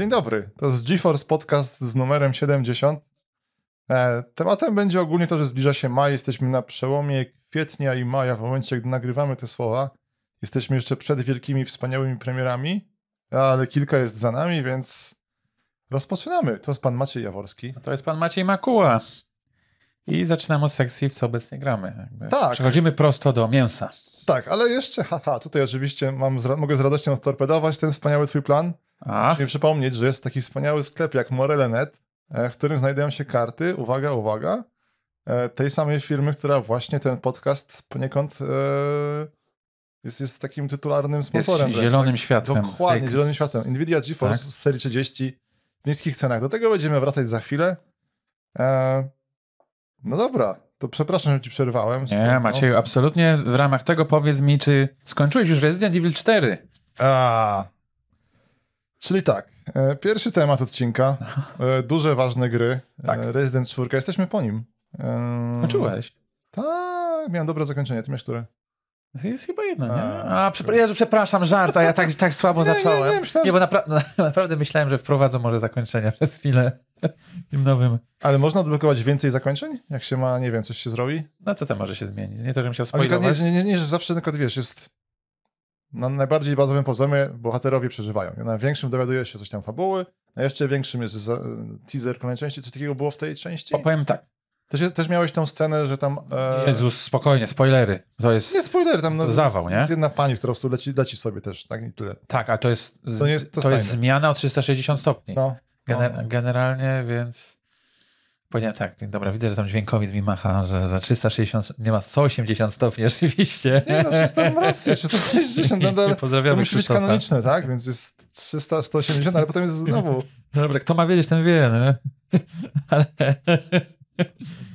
Dzień dobry, to jest GeForce Podcast z numerem 70. E, tematem będzie ogólnie to, że zbliża się maj, jesteśmy na przełomie kwietnia i maja, w momencie, gdy nagrywamy te słowa. Jesteśmy jeszcze przed wielkimi, wspaniałymi premierami, ale kilka jest za nami, więc rozpoczynamy. To jest pan Maciej Jaworski. To jest pan Maciej Makuła. I zaczynamy od sekcji, w co obecnie gramy. Jakby tak. Przechodzimy prosto do mięsa. Tak, ale jeszcze, haha, tutaj oczywiście mam, mogę z radością torpedować ten wspaniały twój plan. Musimy przypomnieć, że jest taki wspaniały sklep jak Morele.net, e, w którym znajdują się karty, uwaga, uwaga, e, tej samej firmy, która właśnie ten podcast poniekąd e, jest, jest takim tytularnym sponsorem. Jest zielonym tak? światłem. Dokładnie, tak. zielonym światłem. Nvidia GeForce tak. z serii 30 w niskich cenach. Do tego będziemy wracać za chwilę. no dobra, to przepraszam, że ci przerwałem. Nie, Macieju, absolutnie w ramach tego powiedz mi, czy skończyłeś już Resident Evil 4? A, Czyli tak, e, pierwszy temat odcinka, e, duże, ważne gry, e, tak. Resident 4, jesteśmy po nim. Zobaczyłeś? Tak, miałem dobre zakończenie, ty miałeś które? Jest chyba jedna, nie? Tak. A, przepra- Jezu, przepraszam, żart, a ja tak, tak słabo nie, zacząłem. Nie, nie, myślałem, nie bo napra- naprawdę myślałem, że wprowadzą może zakończenia przez chwilę tym nowym. Ale można odblokować więcej zakończeń? Jak się ma, nie wiem, coś się zrobi? No co tam może się zmienić? Nie to, żebym chciał spoilować. nie, nie, nie, nie, że zawsze tylko, wiesz, jest na najbardziej bazowym poziomie bohaterowie przeżywają. Na większym dowiaduje się coś tam fabuły, na jeszcze większym jest e, teaser kolejnej części. Co takiego było w tej części? Opowiem tak. Też, też miałeś tą scenę, że tam... E... Jezus, spokojnie, spoilery. To jest... Nie spoilery, tam no, zawał, jest, nie? jest jedna pani, która leci, leci sobie też, tak? I tyle. Tak, a to jest, to, nie jest, to, to jest zmiana o 360 stopni. No, no. generalnie, więc... Powiedziałem, tak, dobra, widzę, że tam dźwiękowiec mi macha, że, za 360, nie ma 180 stopni oczywiście. Nie no, 300 ma rację, 360 no Pozdrawiamy to musi być kanoniczne, tak? Więc jest 300, 180, ale potem jest znowu... No dobra, kto ma wiedzieć, ten wie, no. Ale...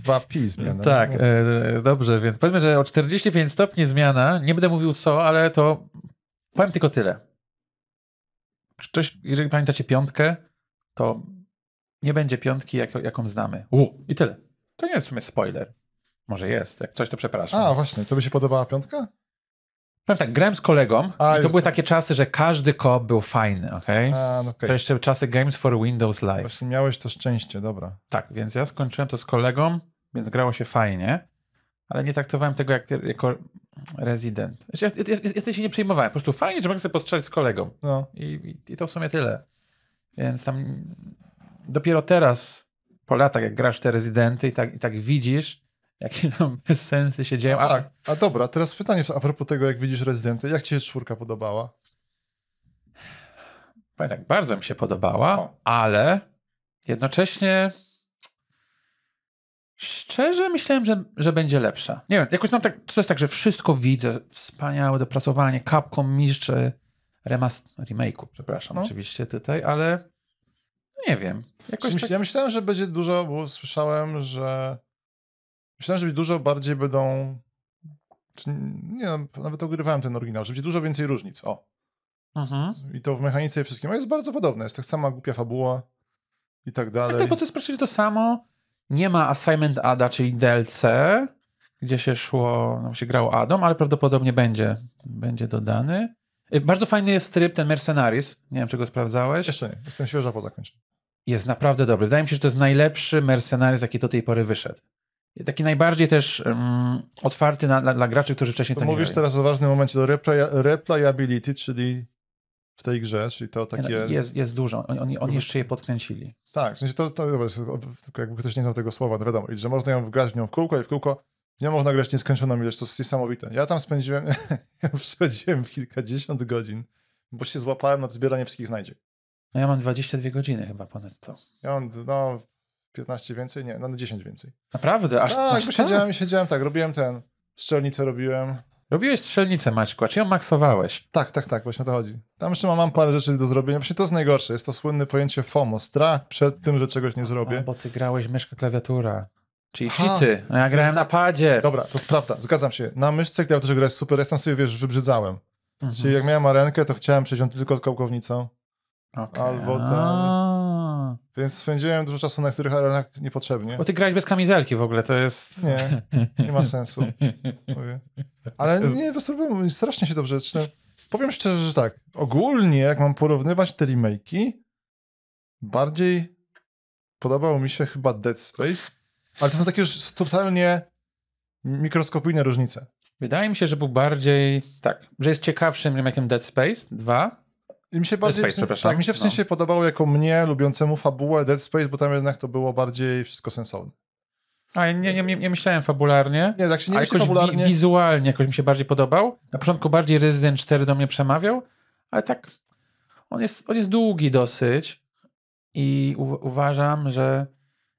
Wapi zmiana. No tak, e, dobrze, więc powiedzmy, że o 45 stopni zmiana, nie będę mówił co, ale to powiem tylko tyle. Ktoś, jeżeli pamiętacie piątkę, to nie będzie piątki, jak, jaką znamy. U, I tyle. To nie jest w sumie spoiler. Może jest, jak coś to przepraszam. A, właśnie, to by się podobała piątka? Powiem tak, grałem z kolegą A, i to były takie czasy, że każdy kop był fajny, okej? Okay? no okay. To jeszcze czasy Games for Windows Live. Właśnie miałeś to szczęście, dobra. Tak, więc ja skończyłem to z kolegą, więc grało się fajnie, ale nie traktowałem tego jak, jako rezydent. Znaczy, ja, ja, ja, ja się nie przejmowałem, po prostu fajnie, że mogę sobie postrzelać z kolegą. No. I, i, I to w sumie tyle. Więc tam dopiero teraz, po latach, jak grasz te rezydenty i tak, i tak widzisz, jakie tam sensy się dzieją. A, a, tak, a dobra, teraz pytanie a propos tego, jak widzisz rezydenty. Jak ci się czwórka podobała? Powiem tak, bardzo mi się podobała, o. ale jednocześnie szczerze myślałem, że, że będzie lepsza. Nie wiem, jakoś mam tak, to jest tak, że wszystko widzę, wspaniałe dopracowanie, Capcom mistrz remaster, remake'u, przepraszam, no. oczywiście tutaj, ale nie wiem. Jakoś myśl, tak... Ja myślałem, że będzie dużo, bo słyszałem, że myślałem, że dużo bardziej będą nie, no, nawet ogrywałem ten oryginał, że będzie dużo więcej różnic. O. Mhm. I to w mechanice i wszystkim. jest bardzo podobne. Jest tak sama głupia fabuła i tak dalej. Tak, tak bo to jest praktycznie to samo. Nie ma Assignment Ada, czyli DLC, gdzie się szło, no, się grało Adam, ale prawdopodobnie będzie, będzie dodany. Y, bardzo fajny jest tryb ten mercenaris. Nie wiem, czego sprawdzałeś. Jeszcze nie. Jestem świeża po zakończeniu jest naprawdę dobry. Wydaje mi się, że to jest najlepszy mercenariusz, jaki do tej pory wyszedł. Taki najbardziej też um, otwarty na, dla, dla, graczy, którzy wcześniej to, to nie Mówisz teraz o ważnym momencie do replayability, czyli w tej grze, czyli to no, takie... Jest, jest dużo, oni, oni, oni jeszcze je podkręcili. Tak, w sensie to, to, to jakby ktoś nie znał tego słowa, no wiadomo, że można ją wgrać w nią w kółko i w kółko, w nią można grać nieskończoną ilość, to jest niesamowite. Ja tam spędziłem, ja przechodziłem kilkadziesiąt godzin, bo się złapałem na zbieranie wszystkich znajdziek. No ja mam 22 godziny chyba ponadto. Ja mam, no, 15 więcej? Nie, no 10 no więcej. Naprawdę? Aż, tak, aż tak? siedziałem, siedziałem tak, robiłem ten, szczelnicę robiłem. Robiłeś strzelnicę, Maćku, a czy ją maksowałeś? Tak, tak, tak, właśnie o to chodzi. Tam jeszcze mam, mam parę rzeczy do zrobienia. Właśnie to jest najgorsze, jest to słynne pojęcie FOMO, strach przed tym, że czegoś nie zrobię. No, bo ty grałeś myszka klawiatura. Czyli ha, cheaty. No ja grałem na padzie. Dobra, to jest prawda, zgadzam się. Na myszce, która też gra jest super, ja tam sobie, wiesz, wybrzydzałem. Mhm. Czyli jak miałem arenkę, to chciałem przejść on tylko z kołkownicą. Okay. Albo tam. Więc spędziłem dużo czasu na niektórych arenach niepotrzebnie. Bo ty grałeś bez kamizelki w ogóle, to jest... Nie, nie ma sensu. Mówię. Ale nie, strasznie się dobrze Powiem szczerze, że tak, ogólnie jak mam porównywać te remake'i, bardziej podobał mi się chyba Dead Space, ale to są takie już totalnie mikroskopijne różnice. Wydaje mi się, że był bardziej, tak, że jest ciekawszym remake'iem Dead Space 2, mi się bardziej, Space, w tak, mi się w no. sensie no. podobało jako mnie, lubiącemu fabułę Dead Space, bo tam jednak to było bardziej wszystko sensowne. A nie, nie, nie, nie myślałem fabularnie. Nie, tak się nie myśli fabularnie. Wi wizualnie jakoś mi się bardziej podobał. Na początku bardziej Resident 4 do mnie przemawiał, ale tak on jest, on jest długi dosyć i u, uważam, że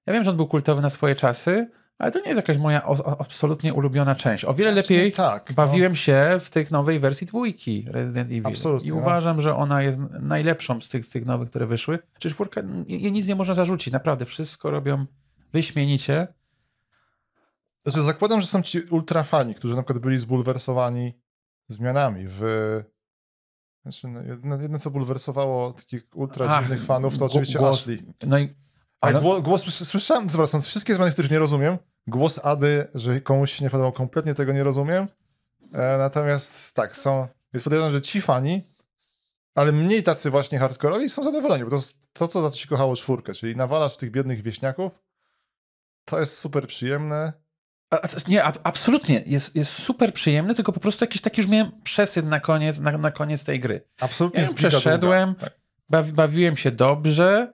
ja wiem, że on był kultowy na swoje czasy, ale to nie jest jakaś moja absolutnie ulubiona część. O wiele lepiej tak, no. bawiłem no. się w tej nowej wersji dwójki Resident Evil. Absolutnie, I no. uważam, że ona jest najlepszą z tych, tych nowych, które wyszły. Czy czwórka, jej nic nie można zarzucić. Naprawdę, wszystko robią wyśmienicie. Znaczy, zakładam, że są ci ultrafani, którzy na przykład byli zbulwersowani zmianami w znaczy, no, jedno, jedno, co bulwersowało takich ultra Ach, fanów, to oczywiście głos, Ashley. No i a Ale... głos, głos, słyszałem, zwracam wszystkie zmiany, których nie rozumiem. Głos Ady, że komuś się nie podobał, kompletnie tego nie rozumiem. E, natomiast tak, są. Więc podejrzewam, że ci fani, ale mniej tacy właśnie i są zadowoleni, bo to jest to, co za to się kochało czwórkę, czyli nawalasz tych biednych wieśniaków, to jest super przyjemne. A, nie, a, absolutnie, jest, jest super przyjemne, tylko po prostu jakiś taki już miałem przesyt na koniec, na, na koniec tej gry. Absolutnie. Ja przeszedłem, tak. bawi, bawiłem się dobrze,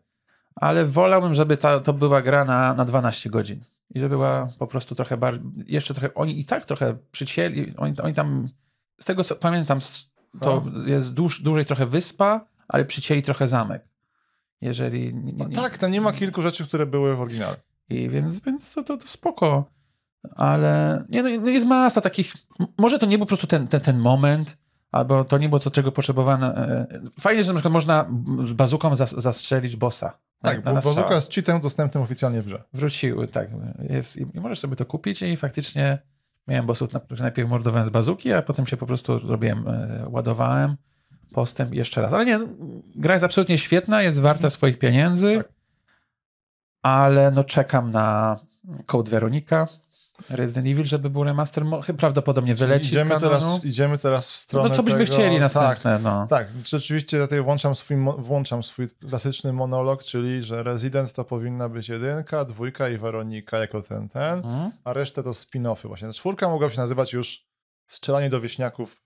ale wolałbym, żeby ta, to była gra na, na 12 godzin. I żeby była po prostu trochę bardziej, jeszcze trochę, oni i tak trochę przycięli, oni, oni tam, z tego co pamiętam, to no. jest dłuż, dłużej trochę wyspa, ale przycięli trochę zamek. Jeżeli... Nie, nie, no nie. tak, to no nie ma kilku rzeczy, które były w oryginale. I więc, więc to, to, to spoko. Ale nie, no jest masa takich. Może to nie był po prostu ten, ten, ten moment, albo to nie było co czego potrzebowano. E, e, fajnie, że na przykład można z bazuką zas, zastrzelić bossa. Tak, tak, bo bazooka jest cheatem dostępnym oficjalnie w grze. Wróciły, tak. Jest, i, możesz sobie to kupić i faktycznie miałem bossów, na najpierw mordowałem z bazuki, a potem się po prostu robiłem, e, ładowałem postęp jeszcze raz. Ale nie, gra jest absolutnie świetna, jest warta swoich pieniędzy, tak. ale no czekam na Code Veronika, Resident Evil, żeby był remaster, prawdopodobnie wyleci Czyli idziemy teraz, idziemy teraz w stronę No co byśmy tego... chcieli tak. następne, tak, no. Tak, rzeczywiście tutaj włączam swój, włączam swój klasyczny monolog, czyli, że Resident to powinna być jedynka, dwójka i Weronika jako ten, ten, mhm. a resztę to spin-offy właśnie. Czwórka mogłaby się nazywać już strzelanie do wieśniaków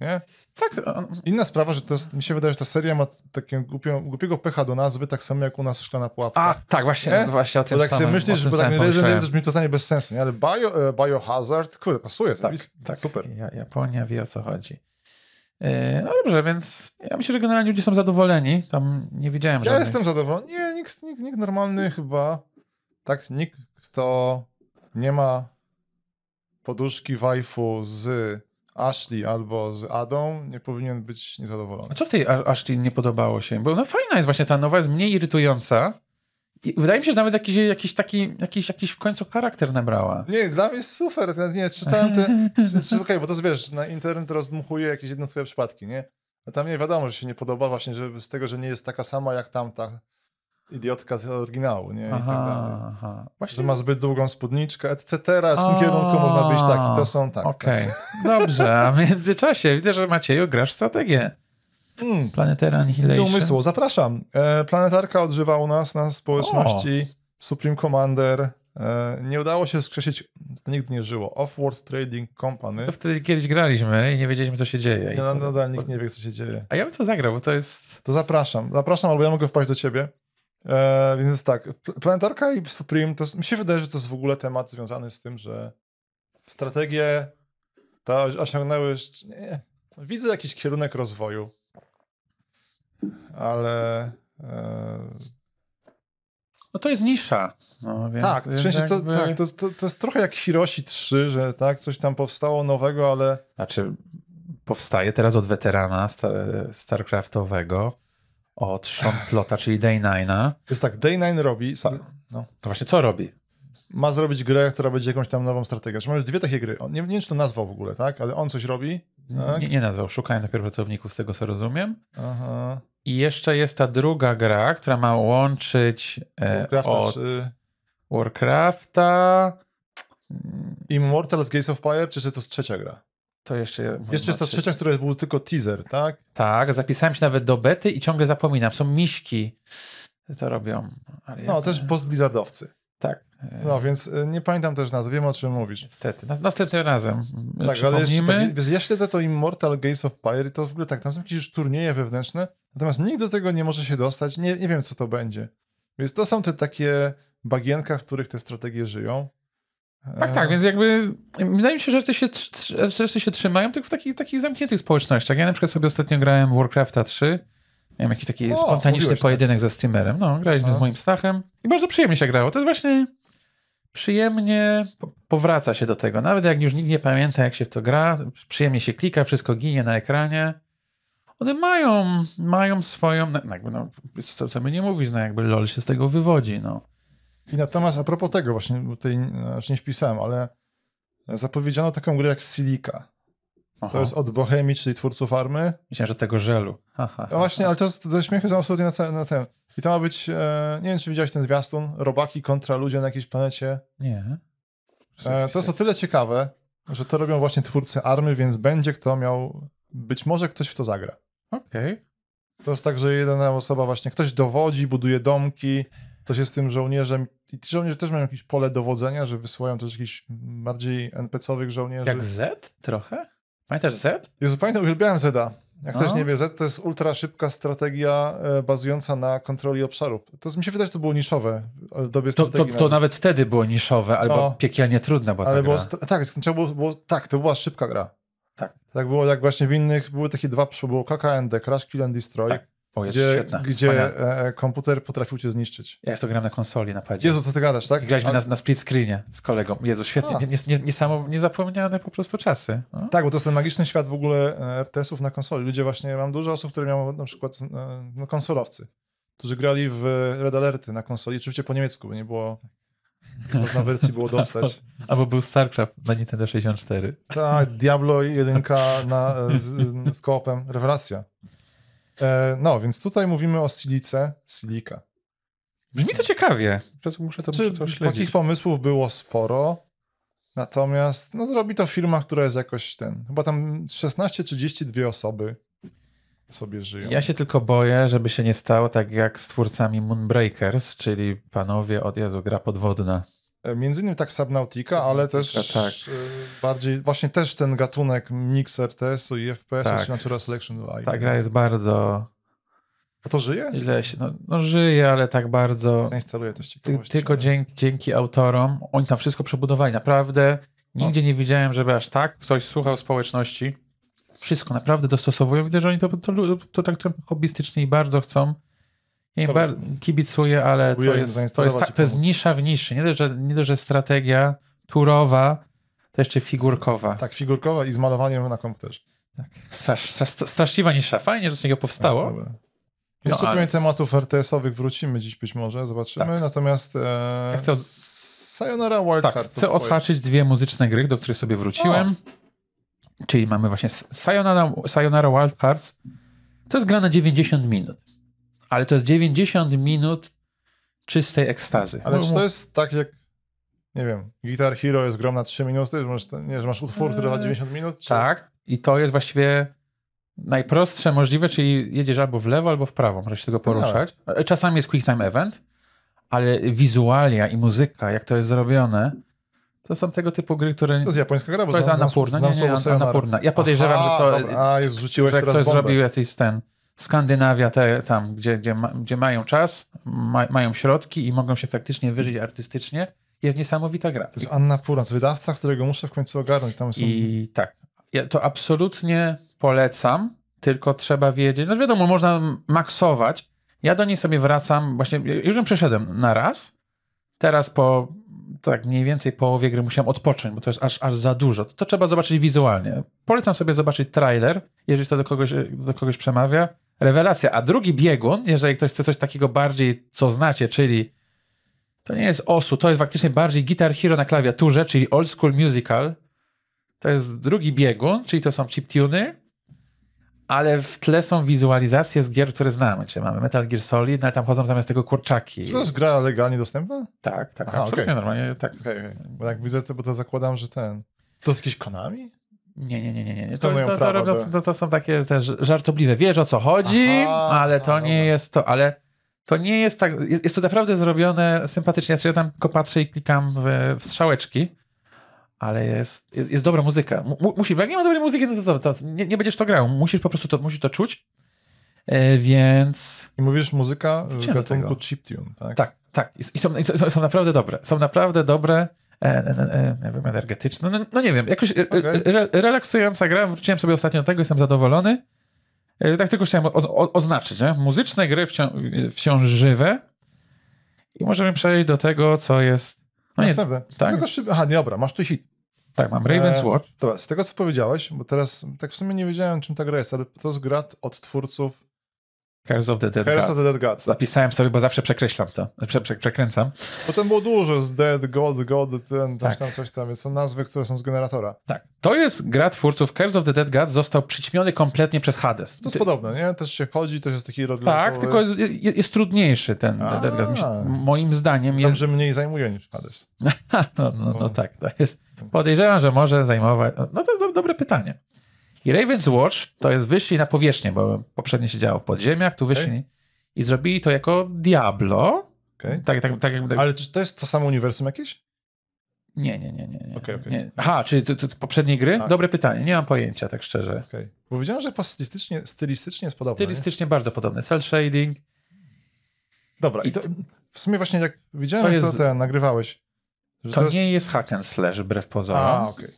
nie? Tak. Inna sprawa, że to jest, mi się wydaje, że ta seria ma takiego głupio, głupiego pecha do nazwy, tak samo jak u nas szklana pułapka. A, tak, właśnie, nie? właśnie o tym bo tak samym, myślisz, że tak Resident Evil też mi totalnie bez sensu, nie? ale bio, e, Biohazard, kurde, pasuje. Tak, jest, tak, super. Japonia wie o co chodzi. E, no dobrze, więc ja myślę, że generalnie ludzie są zadowoleni. Tam nie widziałem, że. Ja jestem zadowolony. Nie, nikt, nikt, nikt normalny chyba. Tak, nikt, kto nie ma poduszki waifu z Ashley albo z Adą, nie powinien być niezadowolony. A co w tej Ashley nie podobało się? Bo no fajna jest właśnie, ta nowa jest mniej irytująca. I wydaje mi się, że nawet jakiś, jakiś taki, jakiś, jakiś w końcu charakter nabrała. Nie, dla mnie jest super. Nie, czytałem te... Znaczy, okej, okay, bo to wiesz, na internet rozdmuchuje jakieś jednostkowe przypadki, nie? A tam nie wiadomo, że się nie podoba właśnie, że z tego, że nie jest taka sama jak tamta idiotka z oryginału, nie? I tak aha, tak dalej. Aha. Właśnie... Że ma zbyt długą spódniczkę, etc. W tym kierunku można być tak i to są tak, tak. Okej, dobrze. A w międzyczasie widzę, że Macieju grasz strategię. Hmm. Planetera Annihilation. Umysłu, zapraszam. E, planetarka odżywa u nas na społeczności Supreme Commander. E, nie udało się skrzesić, to nigdy nie żyło, Offworld Trading Company. To wtedy kiedyś graliśmy i nie wiedzieliśmy, co się dzieje. nadal nikt nie wie, co się dzieje. A ja bym to zagrał, bo to jest... To zapraszam. Zapraszam, albo ja mogę wpaść do ciebie. E, więc jest tak, planetarka i Supreme, to, mi się wydaje, że to jest w ogóle temat związany z tym, że strategie ta osiągnęły. Nie, widzę jakiś kierunek rozwoju, ale. E... No to jest nisza. No, tak, w sensie jakby... to, tak to, to, to, jest trochę jak Hiroshi 3, że tak, coś tam powstało nowego, ale. Znaczy, powstaje teraz od weterana star e, StarCraftowego od Sean Plota, czyli Day9. Jest tak, Day9 robi... No. To właśnie co robi? Ma zrobić grę, która będzie jakąś tam nową strategią. Czy masz dwie takie gry. nie, nie wiem, czy to nazwał w ogóle, tak? Ale on coś robi. Tak? Nie, nie nazwał. Szukają najpierw pracowników, z tego co rozumiem. Aha. I jeszcze jest ta druga gra, która ma łączyć e, Warcrafta, od czy... Warcrafta... Immortals Gates of Fire, czy, czy to jest trzecia gra? To jeszcze. Jeszcze jest ta trzecia, która był tylko teaser, tak? Tak, zapisałem się nawet do bety i ciągle zapominam. Są miśki, to robią. no, też post-blizzardowcy. Tak. No, więc y, nie pamiętam też nazwy, wiem o czym mówisz. Niestety, na, następnym razem Tak, ale jeszcze, tak ja śledzę to Immortal Gates of Pyre i to w ogóle tak, tam są jakieś już turnieje wewnętrzne, natomiast nikt do tego nie może się dostać, nie, nie wiem co to będzie. Więc to są te takie bagienka, w których te strategie żyją. Tak, tak, e, więc jakby wydaje mi się, że reszty się, się trzymają tylko w takich, takich zamkniętych społecznościach. Ja na przykład sobie ostatnio grałem w Warcrafta 3. Miałem jakiś taki o, spontaniczny tak. pojedynek tak. ze streamerem. No, graliśmy z moim Stachem i bardzo przyjemnie się grało. To jest właśnie przyjemnie powraca się do tego. Nawet jak już nikt nie pamięta, jak się w to gra, przyjemnie się klika, wszystko ginie na ekranie. One mają, mają swoją, no, jakby no, co, co my nie mówisz, no jakby LOL się z tego wywodzi, no. I natomiast a propos tego właśnie, bo tutaj znaczy nie wpisałem, ale zapowiedziano taką grę jak Silica. Aha. To jest od Bohemii, czyli twórców Army. Myślałem, że tego żelu. Aha, no właśnie, ale to jest ze śmiechem absolutnie na, na ten. I to ma być, e, nie wiem czy widziałeś ten zwiastun, robaki kontra ludzie na jakiejś planecie. Nie. E, to jest o tyle ciekawe, że to robią właśnie twórcy Army, więc będzie kto miał, być może ktoś w to zagra. Okej. Okay. To jest tak, że jedna osoba właśnie, ktoś dowodzi, buduje domki, ktoś jest tym żołnierzem, i ci żołnierze też mają jakieś pole dowodzenia, że wysyłają też jakichś bardziej NPC-owych żołnierzy. Jak Z? Trochę? Pamiętasz Z? Jezu, pamiętam, uwielbiałem Zeda. Jak no. ktoś nie wie, Z to jest ultra szybka strategia e, bazująca na kontroli obszarów. To mi się wydaje, że to było niszowe e, w dobie to, strategii. To, to, nawet wtedy było niszowe, albo no, piekielnie trudne była ale było, tak, trzeba było, było, tak, to była szybka gra. Tak. tak było jak właśnie w innych, były takie dwa, było KKND, Crash Kill and Destroy. Tak. O, jest gdzie, świetna. Gdzie e, e, komputer potrafił cię zniszczyć. Ja to gram na konsoli, na padzie. Jezu, co ty gadasz, tak? Graliśmy A... na, na split screenie z kolegą. Jezu, świetnie. Nies, niesamo, niezapomniane po prostu czasy. No? Tak, bo to jest ten magiczny świat w ogóle e, RTS-ów na konsoli. Ludzie właśnie, mam dużo osób, które miały na przykład no, konsolowcy, którzy grali w Red Alerty na konsoli, oczywiście po niemiecku, bo nie było można wersji było dostać. Albo był StarCraft na Nintendo 64. Tak, Diablo 1 na, z, z Rewelacja. E, no, więc tutaj mówimy o silice, silika. Brzmi to ciekawie. Muszę to, Czy muszę to śledzić. Takich pomysłów było sporo. Natomiast no, zrobi to firma, która jest jakoś ten. Chyba tam 16 32 osoby sobie żyją. Ja się tylko boję, żeby się nie stało tak jak z twórcami Moonbreakers, czyli panowie od Jezu, gra podwodna. E, między innymi tak Subnautica, ale też tak. E, bardziej, właśnie też ten gatunek mix RTS-u i FPS-u, tak. czy Natural Selection 2. Ta gra jest bardzo... A to żyje? Źle się, no, no, żyje, ale tak bardzo... Zainstaluje też ciekawości. Tylko dzięki, dzięki autorom, oni tam wszystko przebudowali, naprawdę nigdzie no. nie widziałem, żeby aż tak ktoś słuchał społeczności. Wszystko naprawdę dostosowują, widzę, że oni to, to, to traktują hobbystycznie i bardzo chcą im kibicuję, ale to jest, to, jest, to jest nisza w niszy. Nie dość, że, nie dość, że strategia turowa, to jeszcze figurkowa. Tak, figurkowa i z malowaniem na komputerze. Tak. Strasz, strasz, straszliwa nisza. Fajnie, że z niego powstało. No, no, Jeszcze ale... tematów RTS-owych wrócimy dziś być może, zobaczymy. Tak. Natomiast e... ja chcę od... Sayonara Wildcard. Tak, chcę odhaczyć dwie muzyczne gry, do których sobie wróciłem. O. Czyli mamy właśnie Sayonara, Sayonara Wild To jest gra na 90 minut. Ale to jest 90 minut czystej ekstazy. Ale no, czy no. to jest tak jak, nie wiem, Guitar Hero jest grom na 3 minuty, że masz, nie, że masz utwór, który ma 90 eee. minut? Czy... Tak. I to jest właściwie najprostsze możliwe, czyli jedziesz albo w lewo, albo w prawo, możesz się tego poruszać. E, czasami jest quick time event, ale wizualia i muzyka, jak to jest zrobione, to są tego typu gry, które... To jest japońska gra, bo to jest Anapurna. Annapurna. nie, nie, Anapurna. Ja podejrzewam, Aha, że to... A, jest, rzuciłeś że ktoś bombę. zrobił jakiś ten Skandynawia, te, tam gdzie, gdzie, ma, gdzie mają czas, ma, mają środki i mogą się faktycznie wyżyć artystycznie, jest niesamowita gra. To jest Anna Purans, wydawca, którego muszę w końcu ogarnąć. Tam są... I tak, ja to absolutnie polecam, tylko trzeba wiedzieć, no wiadomo, można maksować. Ja do niej sobie wracam, właśnie już ją przeszedłem na raz, teraz po tak mniej więcej połowie gry musiałem odpocząć, bo to jest aż, aż za dużo. To, to trzeba zobaczyć wizualnie. Polecam sobie zobaczyć trailer, jeżeli to do kogoś, do kogoś przemawia. Rewelacja. A drugi biegun, jeżeli ktoś chce coś takiego bardziej, co znacie, czyli to nie jest osu, to jest faktycznie bardziej Guitar Hero na klawiaturze, czyli Old School Musical. To jest drugi biegun, czyli to są chiptuny, ale w tle są wizualizacje z gier, które znamy. Czyli mamy Metal Gear Solid, no ale tam chodzą zamiast tego kurczaki. Czy to jest gra legalnie dostępna? Tak, tak, Aha, absolutnie okay. normalnie, tak. Okay, okay. Bo jak widzę to, bo to zakładam, że ten... To z jakiś Konami? Nie, nie, nie, nie. nie. To, to, to, to, to są takie żartobliwe. Wiesz o co chodzi, Aha, ale to nie jest to, ale to nie jest tak. Jest, jest to naprawdę zrobione sympatycznie. Znaczy, ja tam tylko patrzę i klikam w, w strzałeczki, ale jest, jest, jest dobra muzyka. musi, jak nie ma dobrej muzyki, no to, to, to, to nie, nie, będziesz to grał. Musisz po prostu to, musisz to czuć. E, więc. I mówisz muzyka w gatunku chiptune, tak? Tak, tak. I, i, są, i są naprawdę dobre. Są naprawdę dobre nie e, e, e, energetyczna. No, no, nie wiem, jakoś okay. re, relaksująca gra. Wróciłem sobie ostatnio do tego, jestem zadowolony. Tak tylko chciałem o, o, oznaczyć, nie? Muzyczne gry wciąż, wciąż żywe. I możemy przejść do tego, co jest. No Następne. Nie, tak. Tylko szyb... Aha, nie, dobra, masz tu hit. Tak, mam Raven's Watch. E, z tego co powiedziałeś, bo teraz tak w sumie nie wiedziałem, czym ta gra jest, ale to jest gra od twórców Curse of the Dead Curse God. of the Dead God. Tak. Zapisałem sobie, bo zawsze przekreślam to, prze, prze, przekręcam. Potem było dużo z Dead, God, God, ten, coś tak. tam, coś tam. Są nazwy, które są z generatora. Tak. To jest gra twórców. Curse of the Dead God został przyćmiony kompletnie przez Hades. To jest Ty... podobne, nie? Też się chodzi, też jest taki rodzaj. Tak, tylko jest, jest, jest, trudniejszy ten A, Dead God. Moim zdaniem jest... Dobrze mniej zajmuje niż Hades. no, no, no, no tak, to jest... Podejrzewam, że może zajmować... No to jest dobre pytanie. I Raven's Watch to jest wyszli na powierzchnię, bo poprzednio się działo w podziemiach, tu wyszli okay. i zrobili to jako Diablo. Okay. Tak, tak, tak, Ale czy to jest to samo uniwersum jakieś? Nie, nie, nie, nie. nie. Okay, okay. nie. Aha, czyli to, to, to poprzedniej gry? Tak. Dobre pytanie, nie mam pojęcia, tak szczerze. Okay. widziałem, że stylistycznie, stylistycznie jest podobne. Stylistycznie nie? bardzo podobne. Cell shading. Dobra, i to, w sumie właśnie jak widziałem, co jak jest... to ten, nagrywałeś. to, to jest... nie jest hack and slash, wbrew pozorom. A, okay.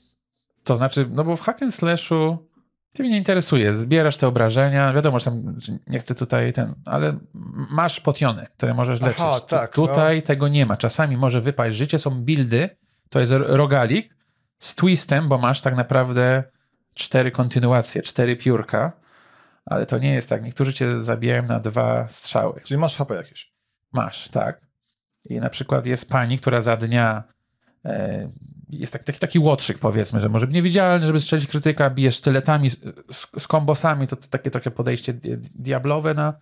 To znaczy, no bo w hack and slashu ty mnie interesuje, zbierasz te obrażenia, wiadomo, że tam nie chcę tutaj ten, ale masz potiony, które możesz leczyć. Aha, tak, no. tutaj no. tego nie ma. Czasami może wypaść życie, są buildy, to jest rogalik z twistem, bo masz tak naprawdę cztery kontynuacje, cztery piórka, ale to nie jest tak. Niektórzy cię zabijają na dwa strzały. Czyli masz HP jakieś. Masz, tak. I na przykład jest pani, która za dnia e, jest tak, taki, taki łotrzyk powiedzmy, że może niewidzialny, żeby strzelić krytyka, bijesz sztyletami z, z, kombosami, to, to, takie trochę podejście di diablowe na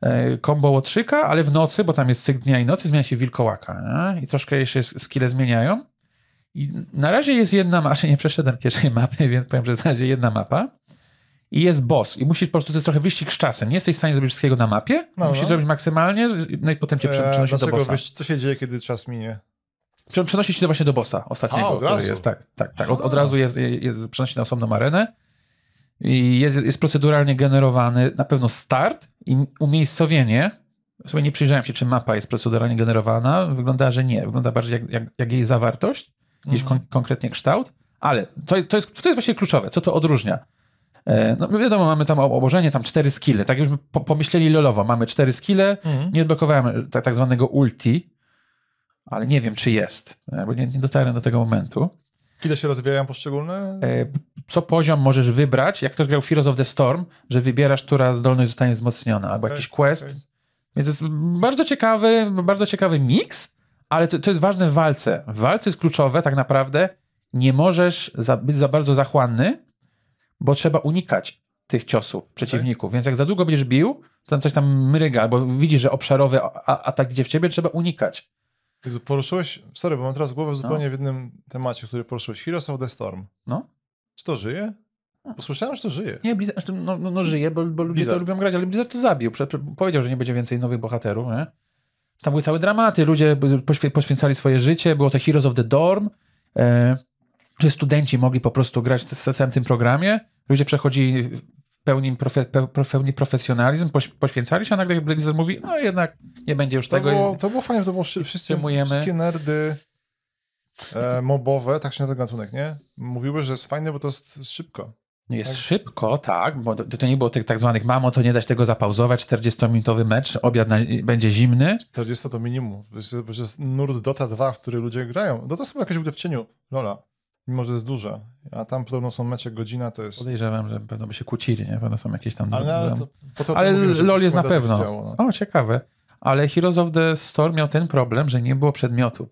e, kombo łotrzyka, ale w nocy, bo tam jest cykl dnia i nocy, zmienia się wilkołaka nie? i troszkę jeszcze skile zmieniają. I na razie jest jedna mapa, nie przeszedłem pierwszej mapy, więc powiem, że na razie jedna mapa i jest boss i musisz po prostu, to jest trochę wyścig z czasem. Nie jesteś w stanie zrobić wszystkiego na mapie, no, musisz no. zrobić maksymalnie, no i potem cię eee, do bossa. Wyś, co się dzieje, kiedy czas minie? Przenosi się to właśnie do bossa ostatniego, A, od razu. jest. Tak, tak, tak. Od, od razu jest, jest, przenosi na osobną arenę. I jest, jest proceduralnie generowany na pewno start i umiejscowienie. Sobie nie przyjrzałem się, czy mapa jest proceduralnie generowana. Wygląda, że nie. Wygląda bardziej jak, jak, jak jej zawartość niż mhm. kon konkretnie kształt. Ale to jest, to, jest, to jest właśnie kluczowe. Co to odróżnia? E, no, no wiadomo, mamy tam obłożenie, tam cztery skille. Tak jakbyśmy pomyśleli lolowo, mamy cztery skille, mhm. nie odblokowałem e, tak, tak, zwanego ulti, ale nie wiem, czy jest, bo nie, nie dotarłem do tego momentu. Ile się rozwijają poszczególne? E, co poziom możesz wybrać, jak ktoś grał Heroes of the Storm, że wybierasz, która zdolność zostanie wzmocniona, albo okay, jakiś quest. Okay. Więc jest bardzo ciekawy, bardzo ciekawy miks, ale to, to, jest ważne w walce. W walce jest kluczowe tak naprawdę, nie możesz za, być za bardzo zachłanny, bo trzeba unikać tych ciosów przeciwników, okay. więc jak za długo będziesz bił, to tam coś tam mryga, albo widzisz, że obszarowy atak idzie w ciebie, trzeba unikać poruszyłeś, sorry, bo mam teraz głowę zupełnie no. w jednym temacie, który poruszyłeś. Heroes of the Storm. No. Czy to żyje? Posłyszałem, że to żyje. Nie, Blizzard, znaczy, no, no, no żyje, bo, bo ludzie to lubią grać, ale Blizzard to zabił. Powiedział, że nie będzie więcej nowych bohaterów, nie? Tam były całe dramaty, ludzie poświęcali swoje życie, było to Heroes of the Dorm, e, że studenci mogli po prostu grać w, w tym programie. Ludzie przechodzili pełni, profe, pełni profesjonalizm, poświęcali się, a nagle Blizzard mówi, no jednak nie będzie już to tego. Było, to było fajne, to było wszyscy, wszystkie nerdy e, mobowe, tak się na ten gatunek, nie? Mówiły, że jest fajne, bo to jest szybko. Jest tak. szybko, tak, bo to, to, nie było tych tak zwanych mamo, to nie dać tego zapauzować, 40-minutowy mecz, obiad na, będzie zimny. 40 to minimum, że jest nurt Dota 2, w który ludzie grają. Dota są jakieś w cieniu, Lola mimo że jest duże. A tam podobno są mecze, godzina to jest... Podejrzewam, że będą by się kłócili, nie? Pewno są jakieś tam... Ale, ale, to, to ale mówimy, LOL jest na pewno. Działo, no. O, ciekawe. Ale Heroes of the Storm miał ten problem, że nie było przedmiotów.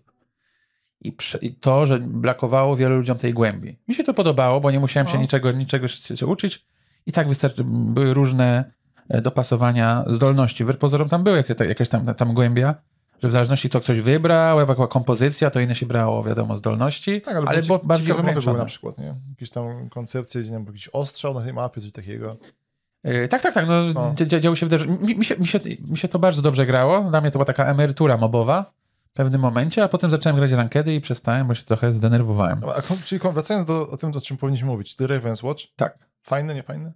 I, prze, I, to, że brakowało wielu ludziom tej głębi. Mi się to podobało, bo nie musiałem się no. niczego, niczego się, się uczyć. I tak wystarczy, były różne e, dopasowania zdolności. Wbrew pozorom tam były jakieś, jakaś tam, tam głębia, że w zależności to ktoś wybrał, jak była kompozycja, to inne się brało, wiadomo, zdolności. Tak, ale, ale było ci, bardziej ciekawe były na przykład, nie? Jakieś tam koncepcje, nie wiem, jakiś ostrzał na tej mapie, coś takiego. Yy, tak, tak, tak. No, no. Dzia działo się wydarzenie. Mi, mi, się, mi, się, mi się to bardzo dobrze grało. Dla mnie to była taka emerytura mobowa w pewnym momencie, a potem zacząłem grać rankedy i przestałem, bo się trochę zdenerwowałem. A, czyli wracając do o tym, o czym powinniśmy mówić. Ty Ravens Watch? Tak. Fajny, nie fajny?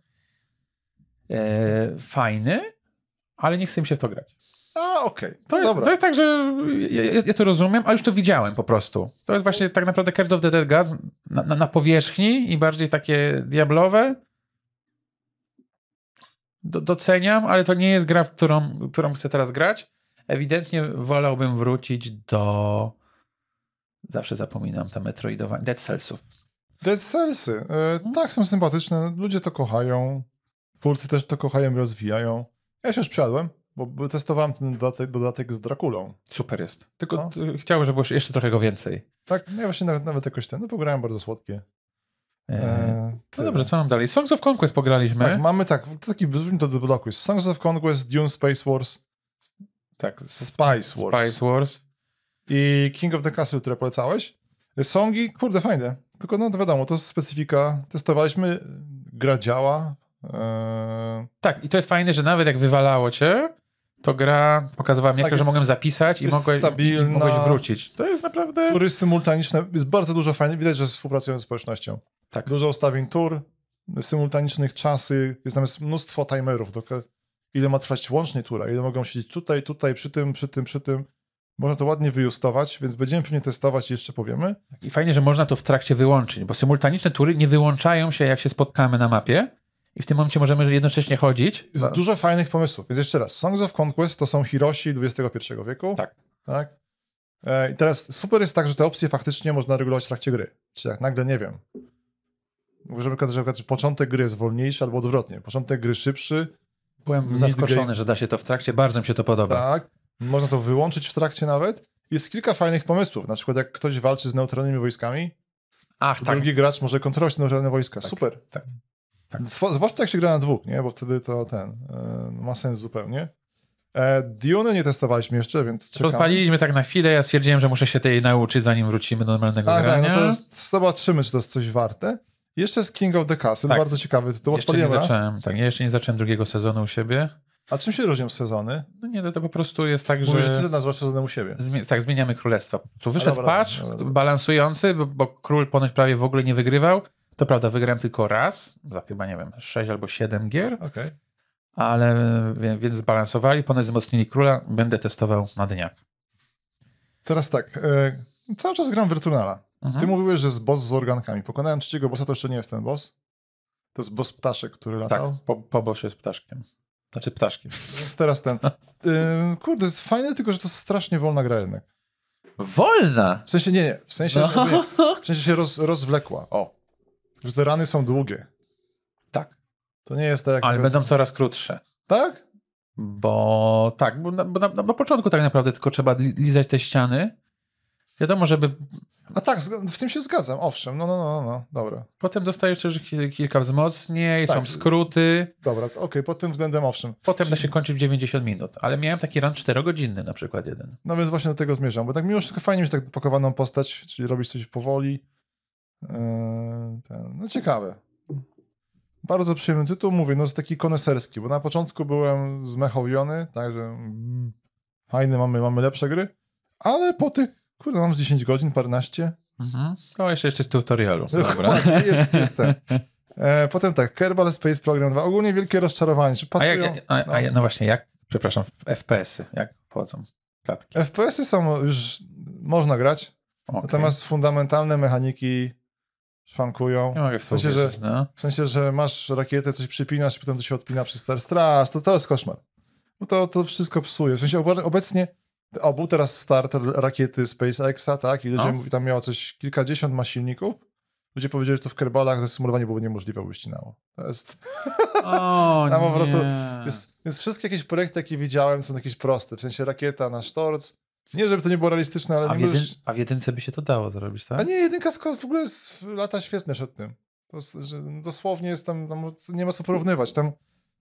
E, fajny, ale nie chcę mi się w to grać. A, okej. Okay. No to, to jest tak, że ja, ja, ja, to rozumiem, a już to widziałem po prostu. To jest właśnie tak naprawdę Cards of the Dead Gods na, na, na powierzchni i bardziej takie diablowe. Do, doceniam, ale to nie jest gra, w którą, którą chcę teraz grać. Ewidentnie wolałbym wrócić do... Zawsze zapominam tam Metroidowanie Dead Cellsów. Dead Cellsy. E, mhm. tak, są sympatyczne. Ludzie to kochają. Twórcy też to kochają rozwijają. Ja się już przejadłem. Bo testowałem ten dodatek, dodatek z Drakulą. Super jest. Tylko no. chciałem, żeby jeszcze trochę go więcej. Tak, ja właśnie nawet, nawet jakoś ten, no pograłem bardzo słodkie. Eee, eee no dobrze, co mam dalej? Songs of Conquest pograliśmy. Tak, mamy tak, taki wrzućmy to do bloku. Songs of Conquest, Dune Space Wars. Tak, Spice Wars. Spice Wars. I King of the Castle, które polecałeś. Songi, kurde, fajne. Tylko no wiadomo, to jest specyfika. Testowaliśmy, gra działa. Eee... Tak, i to jest fajne, że nawet jak wywalało cię, to gra pokazywała mnie, tak, że mogłem zapisać i mogłeś, mogłeś wrócić. To jest naprawdę... Tury symultaniczne, jest bardzo dużo fajnych, widać, że współpracują ze społecznością. Tak. Dużo ustawień tur, symultanicznych czasy, jest tam jest mnóstwo timerów, do, ile ma trwać łącznie tura, ile mogą siedzieć tutaj, tutaj, przy tym, przy tym, przy tym. Można to ładnie wyjustować, więc będziemy pewnie testować i jeszcze powiemy. I fajnie, że można to w trakcie wyłączyć, bo symultaniczne tury nie wyłączają się, jak się spotkamy na mapie, i w tym momencie możemy jednocześnie chodzić. Z dużo fajnych pomysłów. Więc jeszcze raz, Songs of Conquest to są Hiroshi XXI wieku. Tak. tak? E, I teraz super jest tak, że te opcje faktycznie można regulować w trakcie gry. Czy jak nagle, nie wiem, możemy pokazać, że początek gry jest wolniejszy albo odwrotnie. Początek gry szybszy. Byłem zaskoczony, że da się to w trakcie, bardzo mi się to podoba. Tak, można to wyłączyć w trakcie nawet. Jest kilka fajnych pomysłów, na przykład jak ktoś walczy z neutralnymi wojskami, Ach, tak. drugi tak. gracz może kontrolować neutralne wojska. Tak, Super. Tak. Tak. Zwłaszcza jak się gra na dwóch, nie? bo wtedy to ten e, ma sens zupełnie. E, Dune nie testowaliśmy jeszcze, więc czekamy. Rozpaliliśmy tak na chwilę, ja stwierdziłem, że muszę się tej nauczyć, zanim wrócimy do normalnego A, tak, grania. Tak, no to jest, zobaczymy, czy to jest coś warte. Jeszcze jest King of the Castle, tak. bardzo ciekawy tytuł. Jeszcze nie zacząłem, tak, ja jeszcze nie zacząłem drugiego sezonu u siebie. A czym się różnią sezony? No nie, to, no to po prostu jest tak, mówię, że... Mówisz, ty nazwasz sezonem u siebie. Zmi tak, zmieniamy królestwo. Tu wyszedł dobra, patch dobra, dobra. balansujący, bo, bo, król ponoć prawie w ogóle nie wygrywał to prawda, wygrałem tylko raz, za chyba, nie wiem, 6 albo 7 gier. Okay. Ale więc zbalansowali, ponad wzmocnili króla, będę testował na dniach. Teraz tak, e, cały czas gram Virtuala. Mhm. Ty mówiłeś, że jest boss z organkami. Pokonałem trzeciego bossa, to jeszcze nie jest ten boss. To jest boss ptaszek, który tak, latał. Tak, po, po bossie z ptaszkiem. Znaczy ptaszkiem. Więc teraz ten. E, kurde, jest fajne, tylko że to strasznie wolna gra jednak. Wolna? W sensie nie, nie. W sensie, no. że, nie, w sensie się roz, rozwlekła. O. Że te rany są długie. Tak. To nie jest tak. Ale będą coraz krótsze. Tak? Bo tak, bo na, bo na, na początku tak naprawdę tylko trzeba lizać te ściany. Wiadomo, żeby. A tak, w tym się zgadzam, owszem, no, no, no, no, dobra. Potem dostajesz też kilka wzmocnień, tak. są skróty. Dobra, okej, okay, pod tym względem owszem. Potem Czyli... da się kończyć w 90 minut, ale miałem taki run 4-godzinny na przykład jeden. No więc właśnie do tego zmierzam, bo tak miłość tylko fajnie mieć tak pakowaną postać, czyli robić coś powoli, Yy, ten, no ciekawe. Bardzo przyjemny tytuł, mówię, no jest taki koneserski, bo na początku byłem zmechowiony, także mm, fajne, mamy, mamy lepsze gry, ale po tych, kurde, mam z 10 godzin, parnaście. Mhm. To no, jeszcze, jeszcze tutorialu. Dobra. jest, jestem. E, potem tak, Kerbal Space Program 2, ogólnie wielkie rozczarowanie. Czy patrują, a jak, a, a, no. no właśnie, jak, przepraszam, FPS-y, jak wchodzą klatki? FPS-y są już, można grać, okay. natomiast fundamentalne mechaniki szwankują. Nie mogę w, w sensie, uwierzyć, że, no. w sensie, że masz rakietę, coś przypinasz i potem to się odpina przez ter straż. To, to jest koszmar. Bo to, to wszystko psuje. W sensie obecnie obu teraz start rakiety SpaceXa, tak? I ludzie no. mówi, tam miało coś kilkadziesiąt ma silników. Ludzie powiedzieli, że to w Kerbalach zesymulowanie było niemożliwe, wyścinało. To jest. O, tam nie. po prostu. wszystkie jakieś projekty, jakie widziałem, są jakieś proste. W sensie rakieta na sztorc, nie, żeby to nie było realistyczne, ale... A w, jedyn... już... a w jedynce by się to dało zrobić, tak? A nie, jedynka w ogóle jest lata świetne przed tym. To, że dosłownie jest tam, tam, nie ma co porównywać. Tam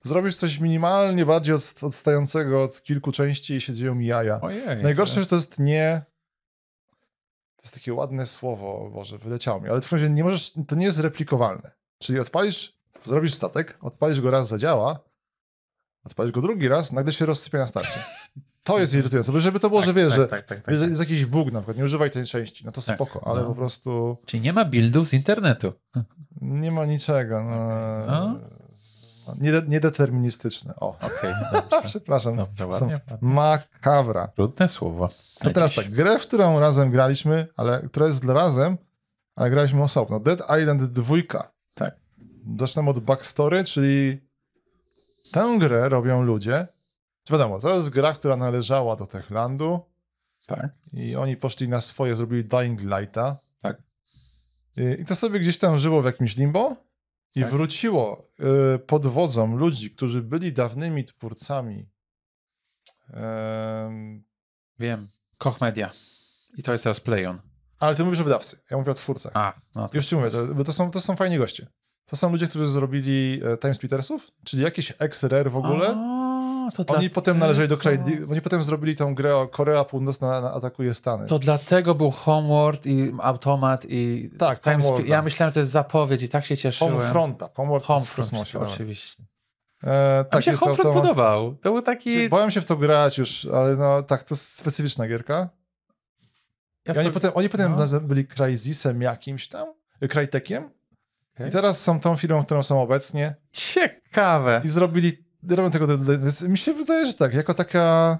zrobisz coś minimalnie bardziej od, odstającego od kilku części i się dzieją jaja. Ojej, Najgorsze, to... że to jest nie... To jest takie ładne słowo, Boże, wyleciało mi, ale w razie nie możesz, to nie jest replikowalne. Czyli odpalisz, zrobisz statek, odpalisz go raz, zadziała, odpalisz go drugi raz, nagle się rozsypia na starcie. To jest tak, irytujące, żeby to było, tak, tak, że wiesz, tak, tak, tak że jest jakiś bóg na przykład, nie używaj tej części, no to spoko, no. ale no. po prostu... Czyli nie ma buildów z internetu. Nie ma niczego. No. no. no Niede niedeterministyczne. O, okej. Okay, Przepraszam. Dobrze, makabra. Trudne słowo. To teraz tak, grę, w którą razem graliśmy, ale która jest razem, ale graliśmy osobno. Dead Island 2. Tak. Zaczynam od backstory, czyli Tę grę robią ludzie. Wiadomo, to jest gra, która należała do Techlandu. Tak. I oni poszli na swoje, zrobili Dying Lighta. Tak. I to sobie gdzieś tam żyło w jakimś limbo i tak. wróciło y, pod wodzą ludzi, którzy byli dawnymi twórcami. Wiem, Koch Media. I to jest teraz Playon. Ale ty mówisz o wydawcy, ja mówię o twórcach. A, no Już ci mówię, to, to, są, to są fajni goście. To są ludzie, którzy zrobili e, Times Petersów, czyli jakiś ex-RR w ogóle. A, to oni potem należeli do kraju. Oni potem zrobili tą grę o Korea Północna na, atakuje Stany. To dlatego był Homeward i Automat i. Tak, Times Homeward, Ja tak. myślałem, że to jest zapowiedź i tak się cieszyłem. Homefronta. Homeward Homefront, tak. oczywiście. E, tak, A mi tak, się Homefront automat... podobał. To był taki. Znaczy, bałem się w to grać już, ale no tak, to jest specyficzna gierka. Ja I oni, to... potem, oni potem no. byli Cryzisem jakimś tam, Crytekiem. I teraz są tą firmą, którą są obecnie. Ciekawe. I zrobili, robią tego, mi się wydaje, że tak, jako taka